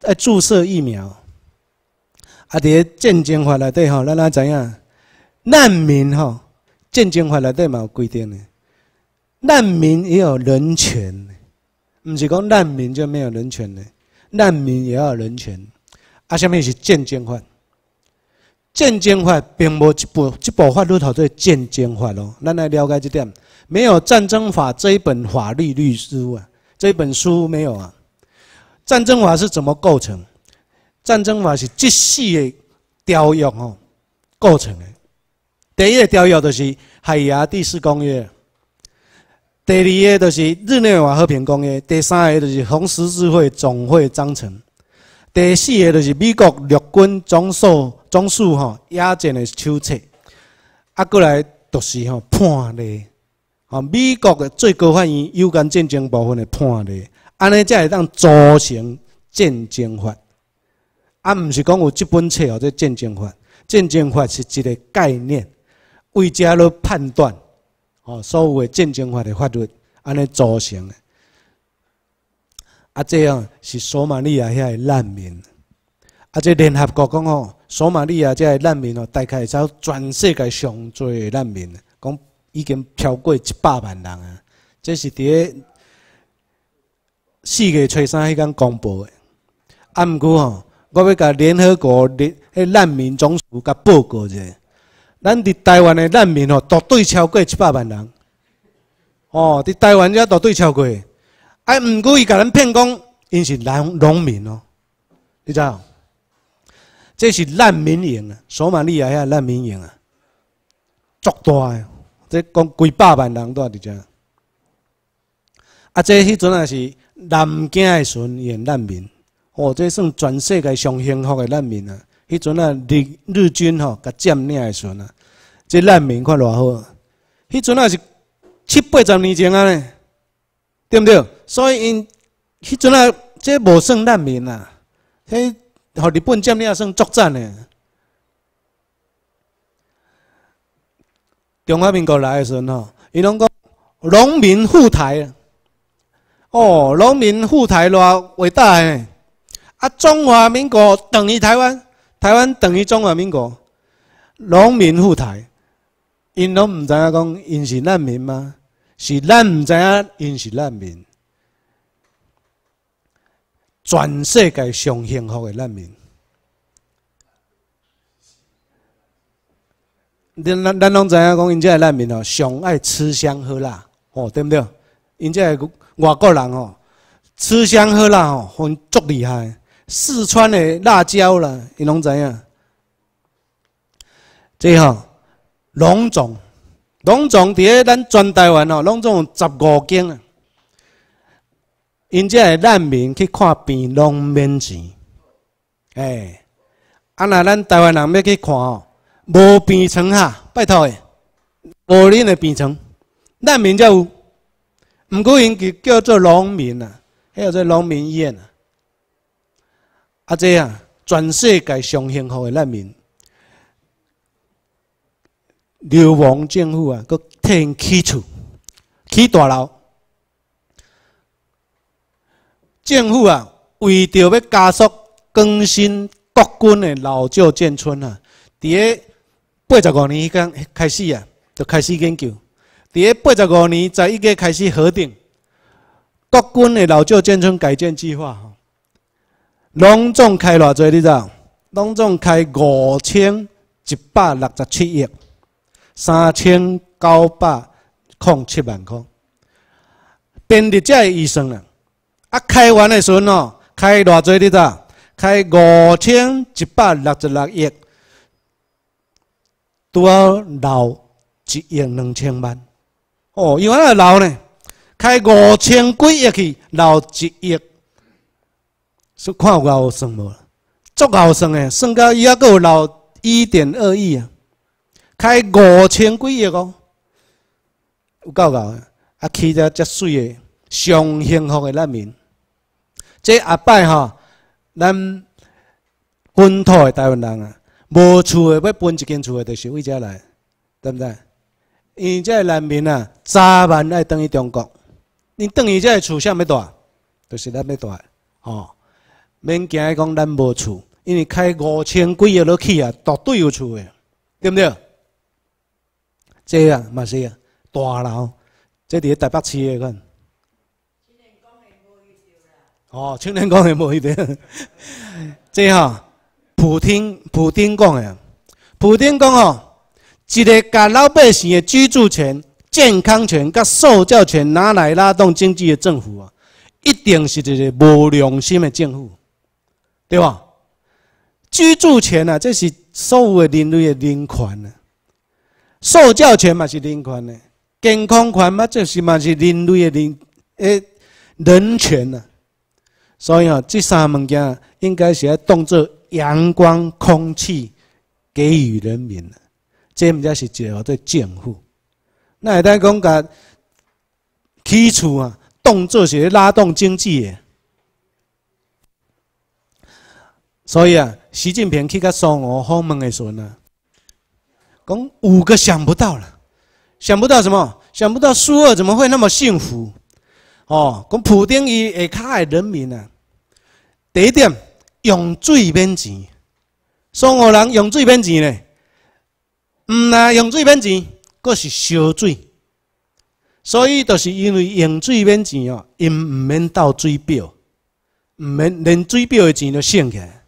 啊注射疫苗，啊伫咧战争法内底吼，咱阿知影，难民吼、战争法内底嘛有规定呢？难民也有人权呢，不是讲难民就没有人权呢？难民也有人权。啊，下面是战争法。战争法并无一部一部法律头做战争法咯。咱来了解一点：没有战争法这一本法律律师啊，这本书没有啊。战争法是怎么构成？战争法是即史的条约哦，构成的。第一个条约就是《海牙第四公约》，第二个就是《日内瓦和平公约》，第三个就是《红十字会总会章程》，第四个就是《美国陆军总署总署》吼亚战的手册。啊，过来就是吼判例，吼美国的最高法院有关战争部分的判例，安尼才会当组成战争法。啊，毋是讲有即本册哦，这战争法，战争法是一个概念。为遮来判断，吼，所有诶战争法诶法律安尼造成诶。啊，这样是索马利亚遐个难民。啊，即联合国讲吼，索马利亚即个难民吼，大概走全世界上侪诶难民，讲已经超过一百万人啊。这是伫四月初三迄间公布诶。啊，毋过吼，我要甲联合国联遐难民总署甲报告一下。咱伫台湾的难民哦，绝对超过一百万人。哦，伫台湾遮绝对超过。哎，毋过伊甲咱骗讲，因是农农民哦，你知影？这是难民营啊，索马利亚遐难民营啊，足大的即讲几百万人在伫遮。啊，即迄阵也是南京的阵，原难民，哦，这算全世界上幸福的难民啊。迄阵啊，日日军吼甲占领的时阵啊，即难民看偌好。迄阵啊是七八十年前啊，对不对？所以因迄阵啊，即无算难民啊，迄，互日本占领也算作战的。中华民国来的时阵吼，伊拢讲农民赴台，哦，农民赴台偌伟大诶！啊，中华民国等于台湾。台湾等于中华民国，农民富台，因拢毋知影讲因是难民吗？是咱毋知影因是难民，全世界上幸福的难民。恁咱咱拢知影讲因即系难民哦，上爱吃香喝辣，哦对不对？因即系外国人哦，吃香喝辣哦，混足厉害。四川的辣椒啦，伊拢知影？即吼，龙总，龙总伫咧咱全台湾吼，农总有十五间啊。因个难民去看病，农民钱，哎，啊那咱台湾人要去看哦，无病床哈，拜托的，无恁的病床，难民才有，唔过因就叫做农民啊，还有做农民医院啊。啊，这啊，全世界上幸福的难民，流亡政府啊，佫因起厝，起大楼。政府啊，为着要加速更新国军的老旧建村啊，伫诶八十五年迄间开始啊，就开始研究。伫诶八十五年，十一月开始核定国军的老旧建村改建计划。农总开偌济，你知？影农总开五千一百六十七亿三千九百零七万块。变的这医生了，啊，开完的时阵哦，开偌济，你知？影开五千一百六十六亿，拄好留一亿两千万。哦，伊为要留呢，开五千几亿去留一亿。是看有够算无啦？足够算诶，算到伊还有留一点二亿啊！开五千几亿哦，有够够诶！啊，起遮遮水诶，上幸福诶，难民。即阿摆吼，咱本土诶台湾人啊，无厝诶要分一间厝诶，就是为遮来，对毋对？因遮遮人民啊，早晚爱等于中国。你等于遮厝，啥物大？就是咱住大哦。免惊伊讲咱无厝，因为开五千几个落去啊，绝对有厝的，对不对？即个嘛是啊，大楼即伫台北市的个。哦，青年公的无一着。即 哈，普丁普丁讲的，普丁讲哦，一个甲老百姓的居住权、健康权、甲受教权拿来拉动经济的政府啊，一定是一个无良心的政府。对吧？居住权啊，这是所有人类的人权呐。受教权嘛是人权呢，健康权嘛就是嘛是人类的人诶人权呐。所以啊，这三物件应该是要当作阳光、空气给予人民了。这物件是叫做政府。那也旦讲个起厝啊，动作是拉动经济耶。所以啊，习近平去到双俄访问的时阵啊，讲五个想不到了，想不到什么？想不到苏俄怎么会那么幸福？哦，讲普丁伊下卡的人民啊，第一点用水免钱，双俄人用水免钱呢，唔呐用水免钱，阁是烧水，所以就是因为用水免钱哦，因唔免倒水表，唔免连水表的钱都省起来。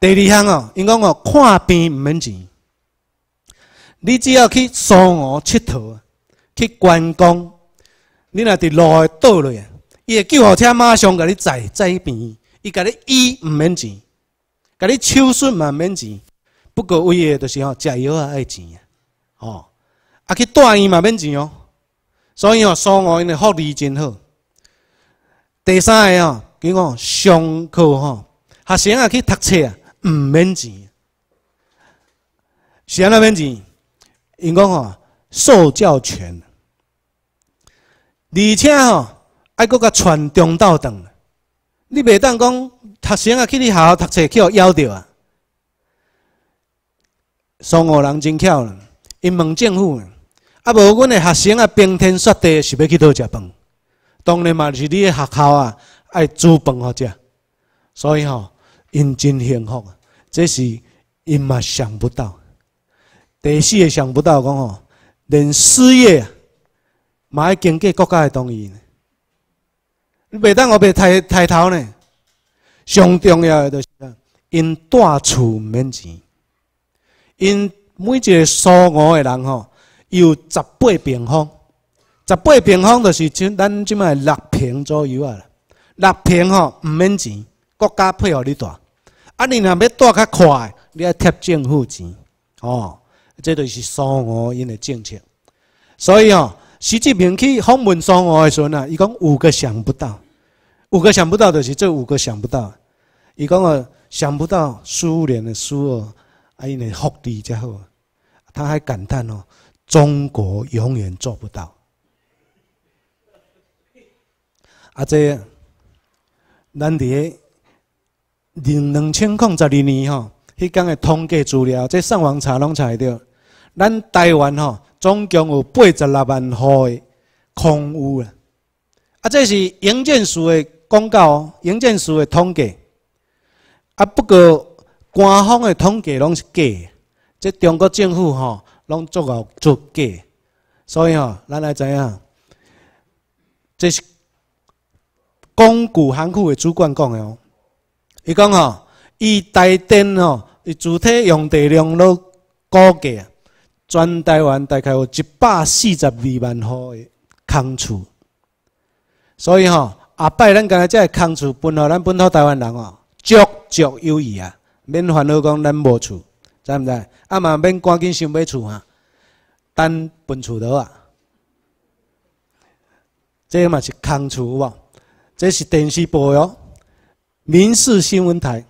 第二项哦，因讲哦，看病唔免钱，你只要去苏澳佚佗，去观光，你若伫路个倒落啊，伊会救护车马上甲你载载去病，伊甲你医唔免钱，甲你手术嘛免钱，不过为个就是吼食药啊爱钱啊，哦，啊去大医院嘛免钱哦，所以哦苏澳因个福利真好。第三个哦，讲上课吼，学生啊去读册啊。毋免钱，安哪免钱？因讲吼受教权，而且吼还佫佮传中道长，你袂当讲学生啊去你学校读册去互枵着啊？双五人真巧，啦，因问政府，啊无阮的学生啊，冰天雪地是要去倒食饭？当然嘛，是你的学校啊，爱煮饭互食。所以吼。因真幸福，这是因嘛想不到，第四个想不到讲吼，连失业嘛要经过国家的同意，呢。袂当我袂抬抬头呢。上重要的就是因住厝毋免钱，因每一个苏屋的人吼有十八平方，十八平方就是就咱即卖六平左右啊，六平吼毋免钱，国家配合你住。啊，你若要带较快，你要贴政府钱，哦，这就是苏俄因的政策。所以哦，习近平去访问苏俄的时阵啊，伊讲五个想不到，五个想不到就是这五个想不到。伊讲哦，想不到苏联的苏俄，因的福利才好，他还感叹哦，中国永远做不到。啊，这咱咧。零两千零十二年吼，迄间的统计资料，即上网查拢查会到。咱台湾吼，总共有八十六万户的空屋啊！啊，这是营建署的公告，营建署的统计啊。不过官方的统计拢是假，即中国政府吼，拢做够作假。所以吼，咱来知影，这是光谷行库的主管讲的哦。伊讲吼，伊台灯吼，伊主体用地量都计啊，全台湾大概有一百四十二万户的空厝，所以吼，后摆咱今仔遮的空厝分予咱本土台湾人哦，足足有意义啊，免烦恼讲咱无厝，知毋知？啊嘛，免赶紧想买厝啊，等分厝倒啊，这嘛是空厝无？这是电视报哟。民事新闻台，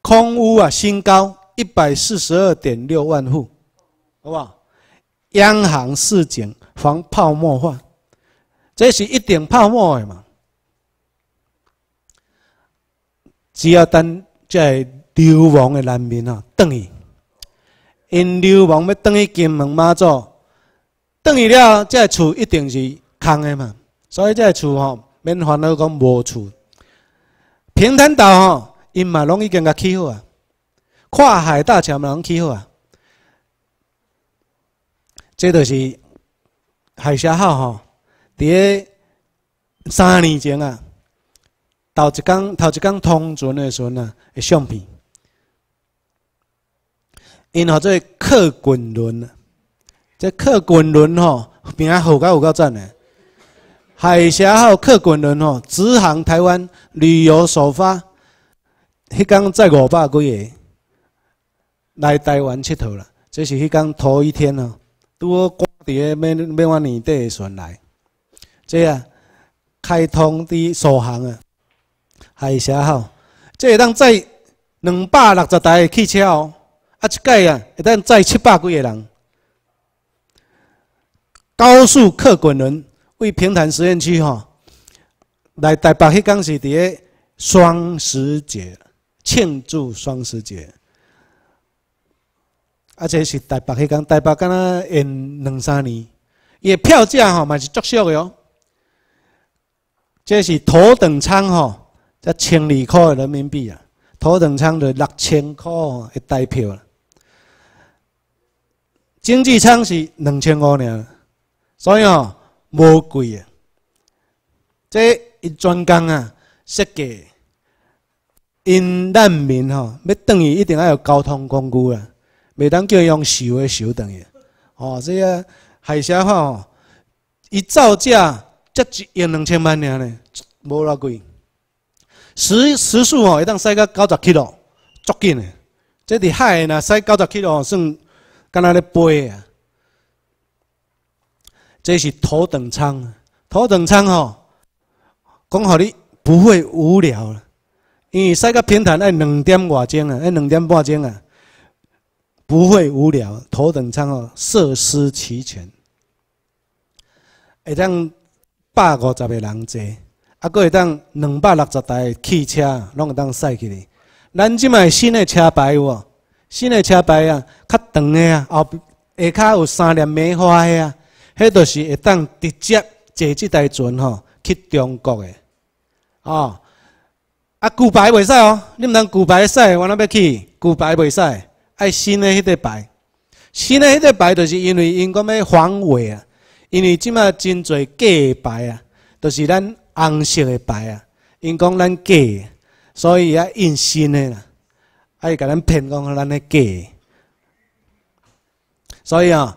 空屋啊新高一百四十二点六万户，好不好？央行市井防泡沫化，这是一点泡沫的嘛？只要等这流亡的难民啊，等伊，因流亡要等伊金门妈祖，等伊了，这厝一定是空的嘛？所以这厝吼，免烦恼讲无厝。平潭岛吼，因嘛拢已经甲起好啊！跨海大桥嘛拢起好啊！这就是海峡号吼，伫在三年前啊，头一天头一天通船的时阵啊，的相片。因号做客滚轮，这客滚轮吼，变好噶有够赞的。海峡号客滚轮哦，直航台湾旅游首发，迄天载五百几个来台湾佚佗啦。这是迄天头一天哦，拄好赶伫诶，每每我年底的船来，即啊开通的首航啊，海峡号，即会当载两百六十台的汽车哦，啊一届啊会当载七百几个人，高速客滚轮。为平潭实验区哈来台北迄天是伫嘞双十节庆祝双十节，而且是台北迄天台北敢若演两三年，伊个票价吼嘛是足俗个哟。这是头等舱吼，才千二块人民币啊。头等舱就六千块一台票了，经济舱是两千五尔，所以哦。无贵啊！这一专工啊，设计因难民吼，要等于一定爱有交通工具啦，袂当叫用烧的烧等于。哦，这个海峡吼，一造价才一用两千万尔呢，无偌贵。时时速吼，会当驶到九十 K 咯，足紧的。这伫海呐，驶九十 K 咯，算敢那咧飞啊！这是头等舱，头等舱哦，讲好你不会无聊了。因为驶个平坦，要两点外钟啊，要两点半钟啊，不会无聊。头等舱哦，设施齐全，会当百五十个人坐，啊，佫会当两百六十台汽车拢有当驶起哩。咱即卖新的车牌无？新的车牌啊，较长的啊，后下骹有三粒梅花的啊。迄著是会当直接坐即台船吼去中国诶，哦，啊旧牌袂使哦，你毋通旧牌使，我若要去旧牌袂使，爱新诶迄块牌。新诶迄块牌，著是因为因讲要防伪啊，因为即卖真侪假牌啊，都是咱红色诶牌啊，因讲咱假，所以啊印新诶啦，爱甲咱骗讲咱诶假。所以啊，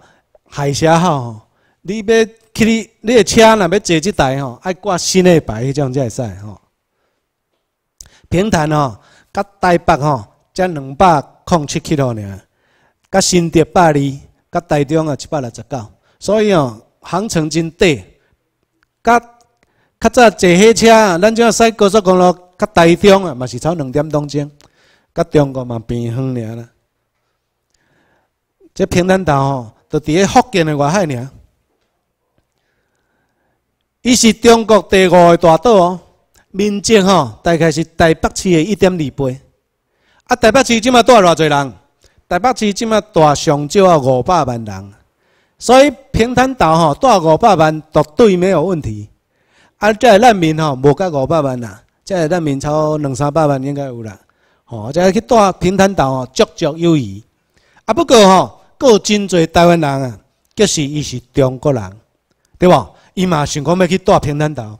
海峡号。你要去你你的车，若要坐即台吼，爱挂新的牌，迄种才会使吼。平潭吼，甲台北吼，才两百零，甲新竹百二，甲台中啊一百六十九，所以吼，航程真短。甲较早坐火车，咱号驶高速公路，甲台中啊嘛是超两点钟钟，甲中国嘛平远啦。即平潭岛吼，就伫咧福建诶外海尔。伊是中国第五个大岛哦，面积吼大概是台北市的一点二倍。啊，台北市即马住偌济人？台北市即马带上少啊五百万人，所以平潭岛吼住五百万绝对没有问题。啊，即个难民吼无到五百万啦，即个难民超两三百万应该有啦。吼，即去住平潭岛吼绰绰有余。啊，不过吼，佫有真侪台湾人啊，皆是伊是中国人，对无？伊嘛想讲要去住平潭岛，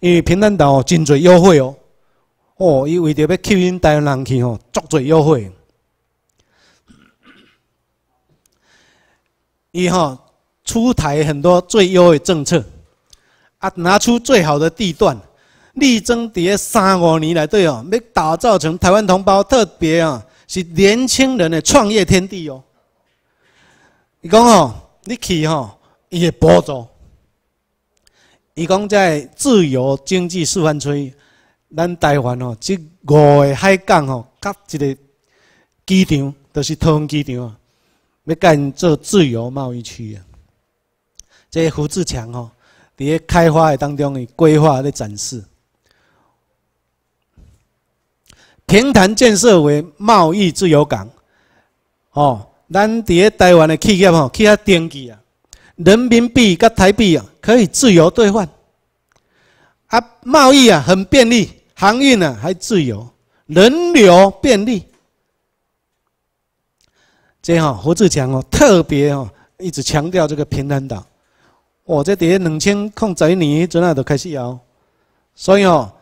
因为平潭岛真侪优惠哦。哦，伊为着要吸引台湾人去哦，足侪优惠。伊吼出台很多最优惠政策，啊，拿出最好的地段，力争伫在三五年来对哦，要打造成台湾同胞特别啊，是年轻人的创业天地哦。伊讲哦，你去吼，伊会补助。伊讲在自由经济示范区，咱台湾哦，即五个海港哦，甲一个机场都是通用机场，要因做自由贸易区啊！即胡志强吼，伫咧开发的当中的规划咧展示，平潭建设为贸易自由港，哦，咱伫咧台湾的企业吼，去遐登记啊！人民币跟台币啊可以自由兑换，啊贸易啊很便利，航运呢还自由，人流便利。这样，胡志强哦特别哦一直强调这个平潭岛，我这第一两千控制年就那就开始摇，所以哦，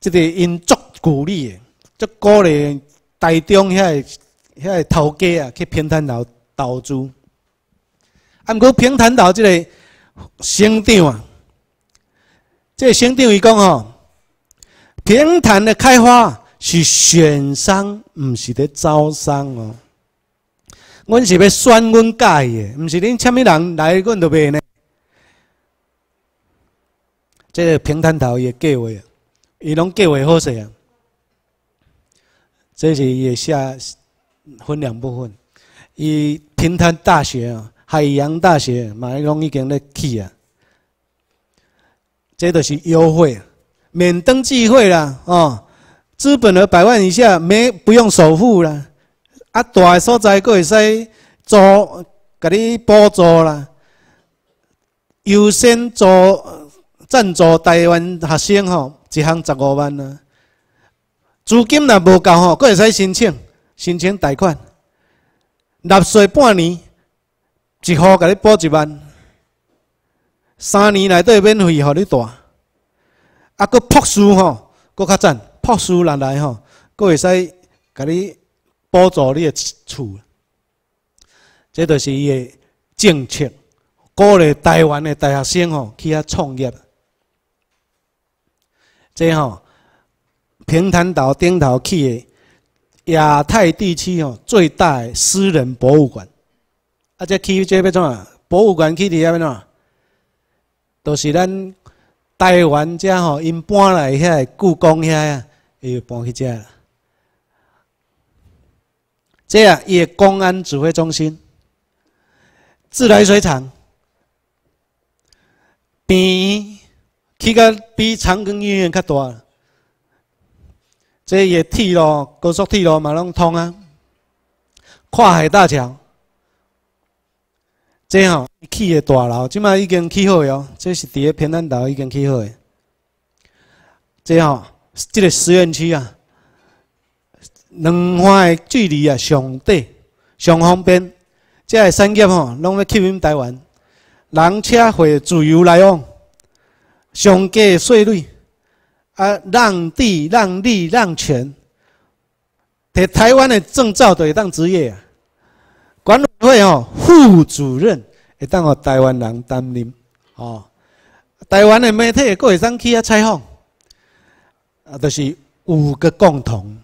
这个因作鼓励，作鼓励，台中遐遐头家啊去平潭岛投资。毋过平潭岛即个省长啊，个省长伊讲吼，平潭的开发是选商，毋是伫招商哦。阮是要选阮家欢的，毋是恁啥物人来，阮就袂呢。个平潭岛的计划，伊拢计划好势啊。这伊的下分两部分，伊平潭大学啊。海洋大学，马英龙已经咧去啊！即就是优惠，免登记费啦，哦，资本额百万以下，免不用首付啦。啊，大的所在，阁会使租，甲你补助啦。优先租赞助台湾学生吼，一项十五万啊。资金若无够吼，阁会使申请申请贷款，纳税半年。一户给你补一万，三年内底免费给你住，啊，佮朴书吼，佮较赞，朴树人来吼，佮会使给你补助你的厝，这就是伊的政策。鼓励台湾的大学生吼去遐创业。即吼平潭岛顶头去的亚太地区吼最大的私人博物馆。啊！这去这要怎啊？博物馆去伫遐要怎啊？都是咱台湾遮吼，因搬来遐故宫遐啊，又搬去遮。啊，遮也公安指挥中心、自来水厂、病院，去个比长庚医院较大。遮也铁路、高速铁路嘛拢通啊！跨海大桥。这吼，起个大楼，即卖已经起好了，这是伫个平南岛已经起好诶。这吼，即个实验区啊，两岸诶距离啊，上短、上方便。即个产业吼，拢要吸引台湾，人车会自由来往，上低税率，啊，让地、让利、让权，伫台湾诶，正造对当职业啊。以，哦，副主任会当我台湾人担任哦，台湾的媒体也过一阵去啊采访，啊，这是五个共同，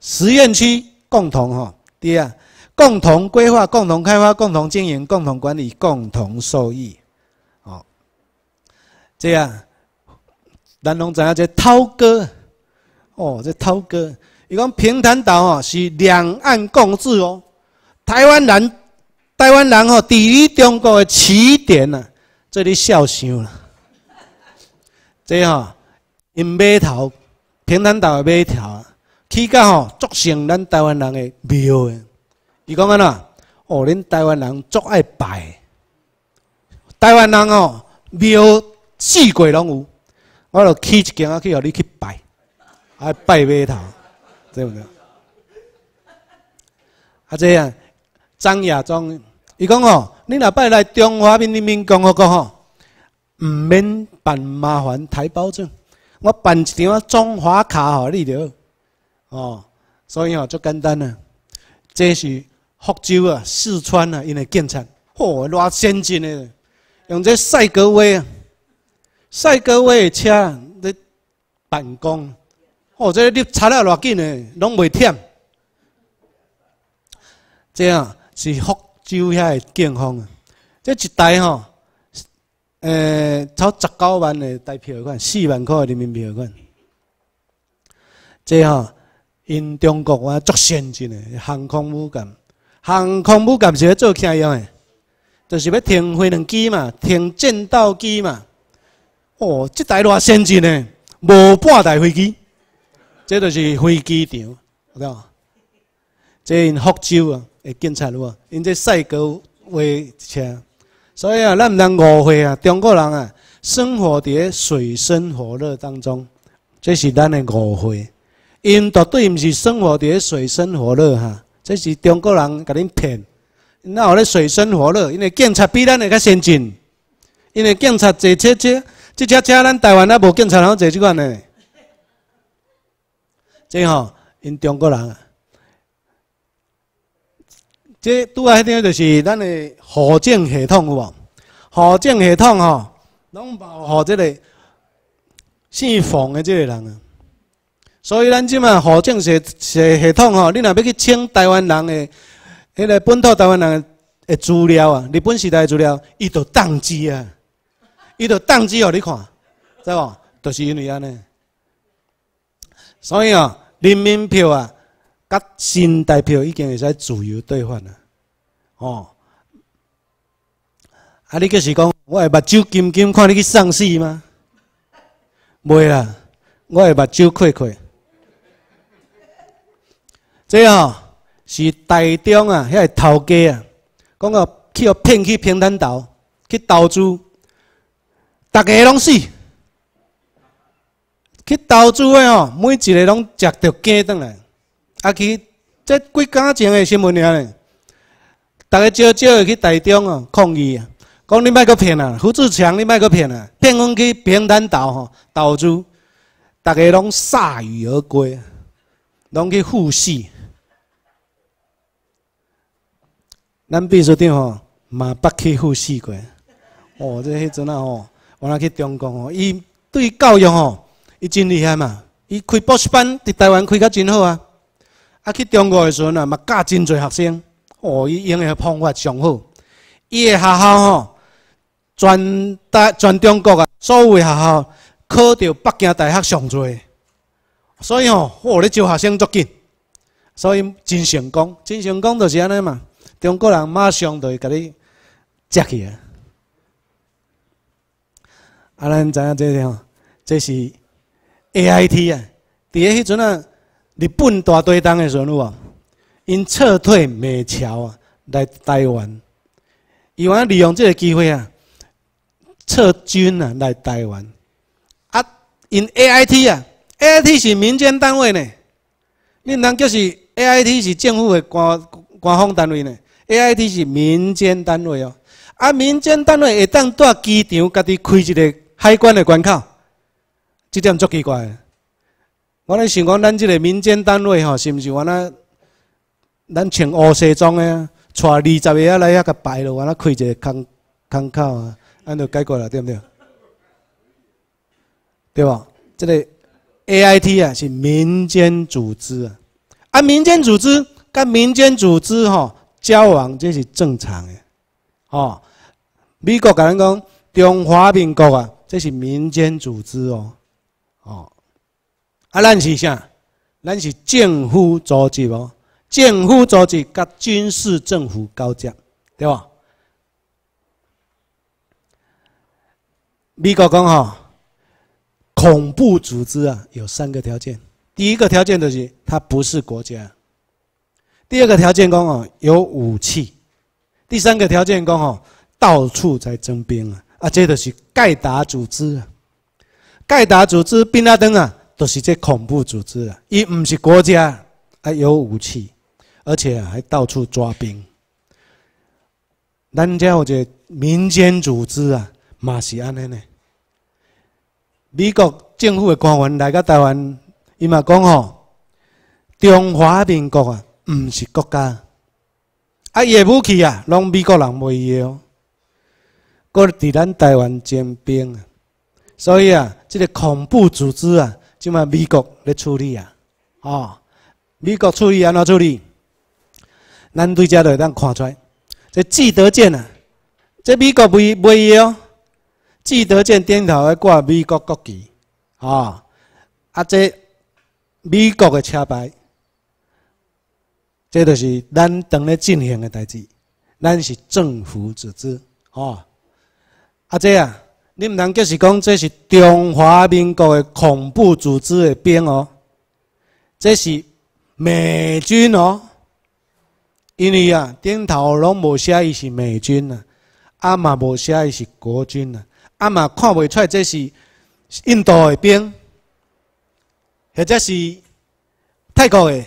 实验区共同哈，第二共同规划、共同开发、共同经营、共同管理、共同受益哦，这样，南龙怎样？这涛哥哦，这涛哥，伊讲平潭岛哦是两岸共治哦。台湾人，台湾人哦，伫咧中国的起点呐，做你笑笑啦。即吼，因码头，平潭岛码头啊，起家吼，足成咱台湾人的庙的。伊讲安怎？哦，恁台湾人足爱拜。台湾人哦，庙四鬼拢有，我著起一间啊，去互你去拜，爱拜码头，对不对？啊这样。张亚忠伊讲哦，你若摆来中华民人民共哦国吼，毋免办麻烦太胞证，我办一张中华卡吼，你着哦，所以哦，足简单啊。这是福州啊，四川啊，因来建成，嚯，偌先进诶，用这赛格威啊，赛格威的车咧办公，哦，这你擦了偌紧诶，拢袂忝，这样。是福州遐个建方啊！即一台吼，呃，超十九万个台票款，四万块人民币款。即吼，因中国话足先进诶，航空母舰，航空母舰是要做啥用诶？就是要停飞机嘛，停战斗机嘛。哦，即台偌先进诶，无半台飞机。即就是飞机场，对。即福州啊。会警察无？因这赛高开车，所以啊，咱毋通误会啊。中国人啊，生活伫水深火热当中，这是咱的误会。因绝对毋是生活伫水深火热哈，这是中国人甲恁骗。那有咧水深火热，因为警察比咱会较先进，因为警察坐车车，即车车咱台湾也无警察通坐即款诶。真吼，因中国人。即拄啊，迄条就是咱的火籍系统有无？火籍系统吼，拢保护即个姓冯的即个人啊。所以咱即嘛火籍系系系统吼，你若要去请台湾人的迄个本土台湾人的资料啊，日本时代资料，伊就当机啊，伊就当机哦，你看，知无？就是因为安尼。所以哦，人民票啊。甲新代表已经会使自由兑换啊！哦，啊，你就是讲，我会目睭金金看你去上市吗？袂啦，我会目睭开开。即哦是台中啊，遐个头家啊，讲个去互骗去平潭岛去投资，大家拢是去投资的吼，每一个拢食着假倒来。啊！去即几工前的新闻了嘞，大家招招去台中哦抗议，啊，讲你莫阁骗啊！胡志强，你莫阁骗啊！骗阮去平潭岛吼投资，大家拢铩羽而归，拢去赴死。咱秘书长吼嘛不去赴死过，哦，即迄阵啊吼，我拉去中共吼，伊对教育吼伊真厉害嘛，伊开补习班伫台湾开甲真好啊。啊，去中国诶时阵啊，嘛教真侪学生，哦，伊用诶方法上好，伊诶学校吼，全大全中国啊，所有学校考到北京大学上侪，所以吼，我咧招学生足紧，所以真成功，真成功就是安尼嘛，中国人马上就会甲你接起啊。啊，咱知影这是 AIT 啊，伫诶迄阵啊。日本大队党的时候，因撤退美侨啊来台湾，伊法利用这个机会啊撤军啊来台湾。啊，因 AIT 啊，AIT 是民间单位呢，闽南叫是 AIT 是政府的官官方单位呢，AIT 是民间单位哦。啊，民间单位会当在机场家己开一个海关的关口，这点足奇怪。的。我咧想讲，咱这个民间单位吼，是毋是？我那咱穿乌西装的，带二十个啊来遐甲摆落，我那开一个空空口啊，安就解决了，对不对？对吧？这个 AIT 啊是民间组织，按民间组织跟民间组织吼交往，这是正常的。哦，美国咱讲中华民国啊，这是民间组织哦，哦。啊，咱是啥？咱是政府组织哦，政府组织甲军事政府交接，对吧？美讲讲哦，恐怖组织啊，有三个条件。第一个条件就是它不是国家；第二个条件讲哦，有武器；第三个条件讲哦，到处在征兵啊。啊，这就是盖达组织盖达组织宾拉登啊。都是这恐怖组织啊！伊唔是国家，啊有武器，而且还到处抓兵。咱有一个民间组织啊，嘛是安尼呢？美国政府的官员来到台湾，伊嘛讲吼：中华民国啊，唔是国家，啊伊武器啊，拢美国人卖伊哦。个伫咱台湾征兵，啊，所以啊，这个恐怖组织啊！即嘛美国咧处理啊，哦，美国处理安怎处理？咱对这都当看出，这季德健啊，这美国不不伊哦，季德健顶头咧挂美国国旗，哦，啊这美国嘅车牌，这都是咱当咧进行嘅代志，咱是政府组织，哦，啊，姐啊。你毋通，即是讲，这是中华民国的恐怖组织的兵哦，这是美军哦，因为啊，顶头拢无写伊是美军啊，啊嘛无写伊是国军啊，啊嘛看袂出这是印度的兵，或者是泰国的，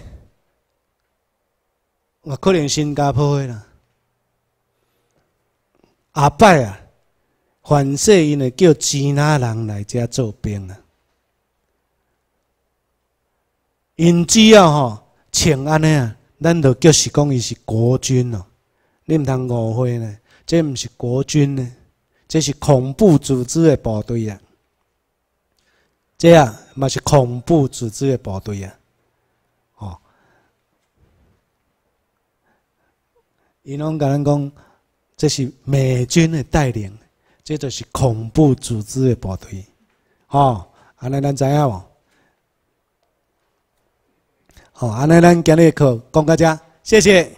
我可能新加坡的啦，阿拜啊。凡是因个叫其他人来遮做兵啊，因只要吼，穿安尼啊，咱就叫是讲伊是国军哦，你唔通误会呢？这毋是国军呢，这是恐怖组织的部队啊。这啊，嘛是恐怖组织的部队啊。哦。因拢甲咱讲，这是美军的带领。这就是恐怖组织的部队，吼！安尼咱知影无？吼！安尼咱今日课讲到这，谢谢。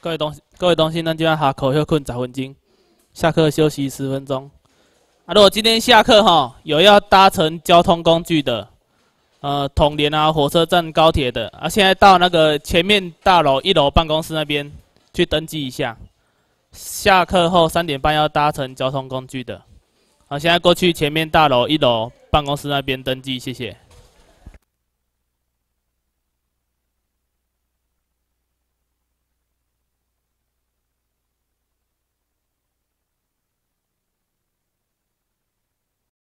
各位同各位同事，咱今下课休困十分钟，下课休息十分钟。啊，如果今天下课哈有要搭乘交通工具的，呃，铜联啊，火车站、高铁的啊，现在到那个前面大楼一楼办公室那边。去登记一下，下课后三点半要搭乘交通工具的，好，现在过去前面大楼一楼办公室那边登记，谢谢。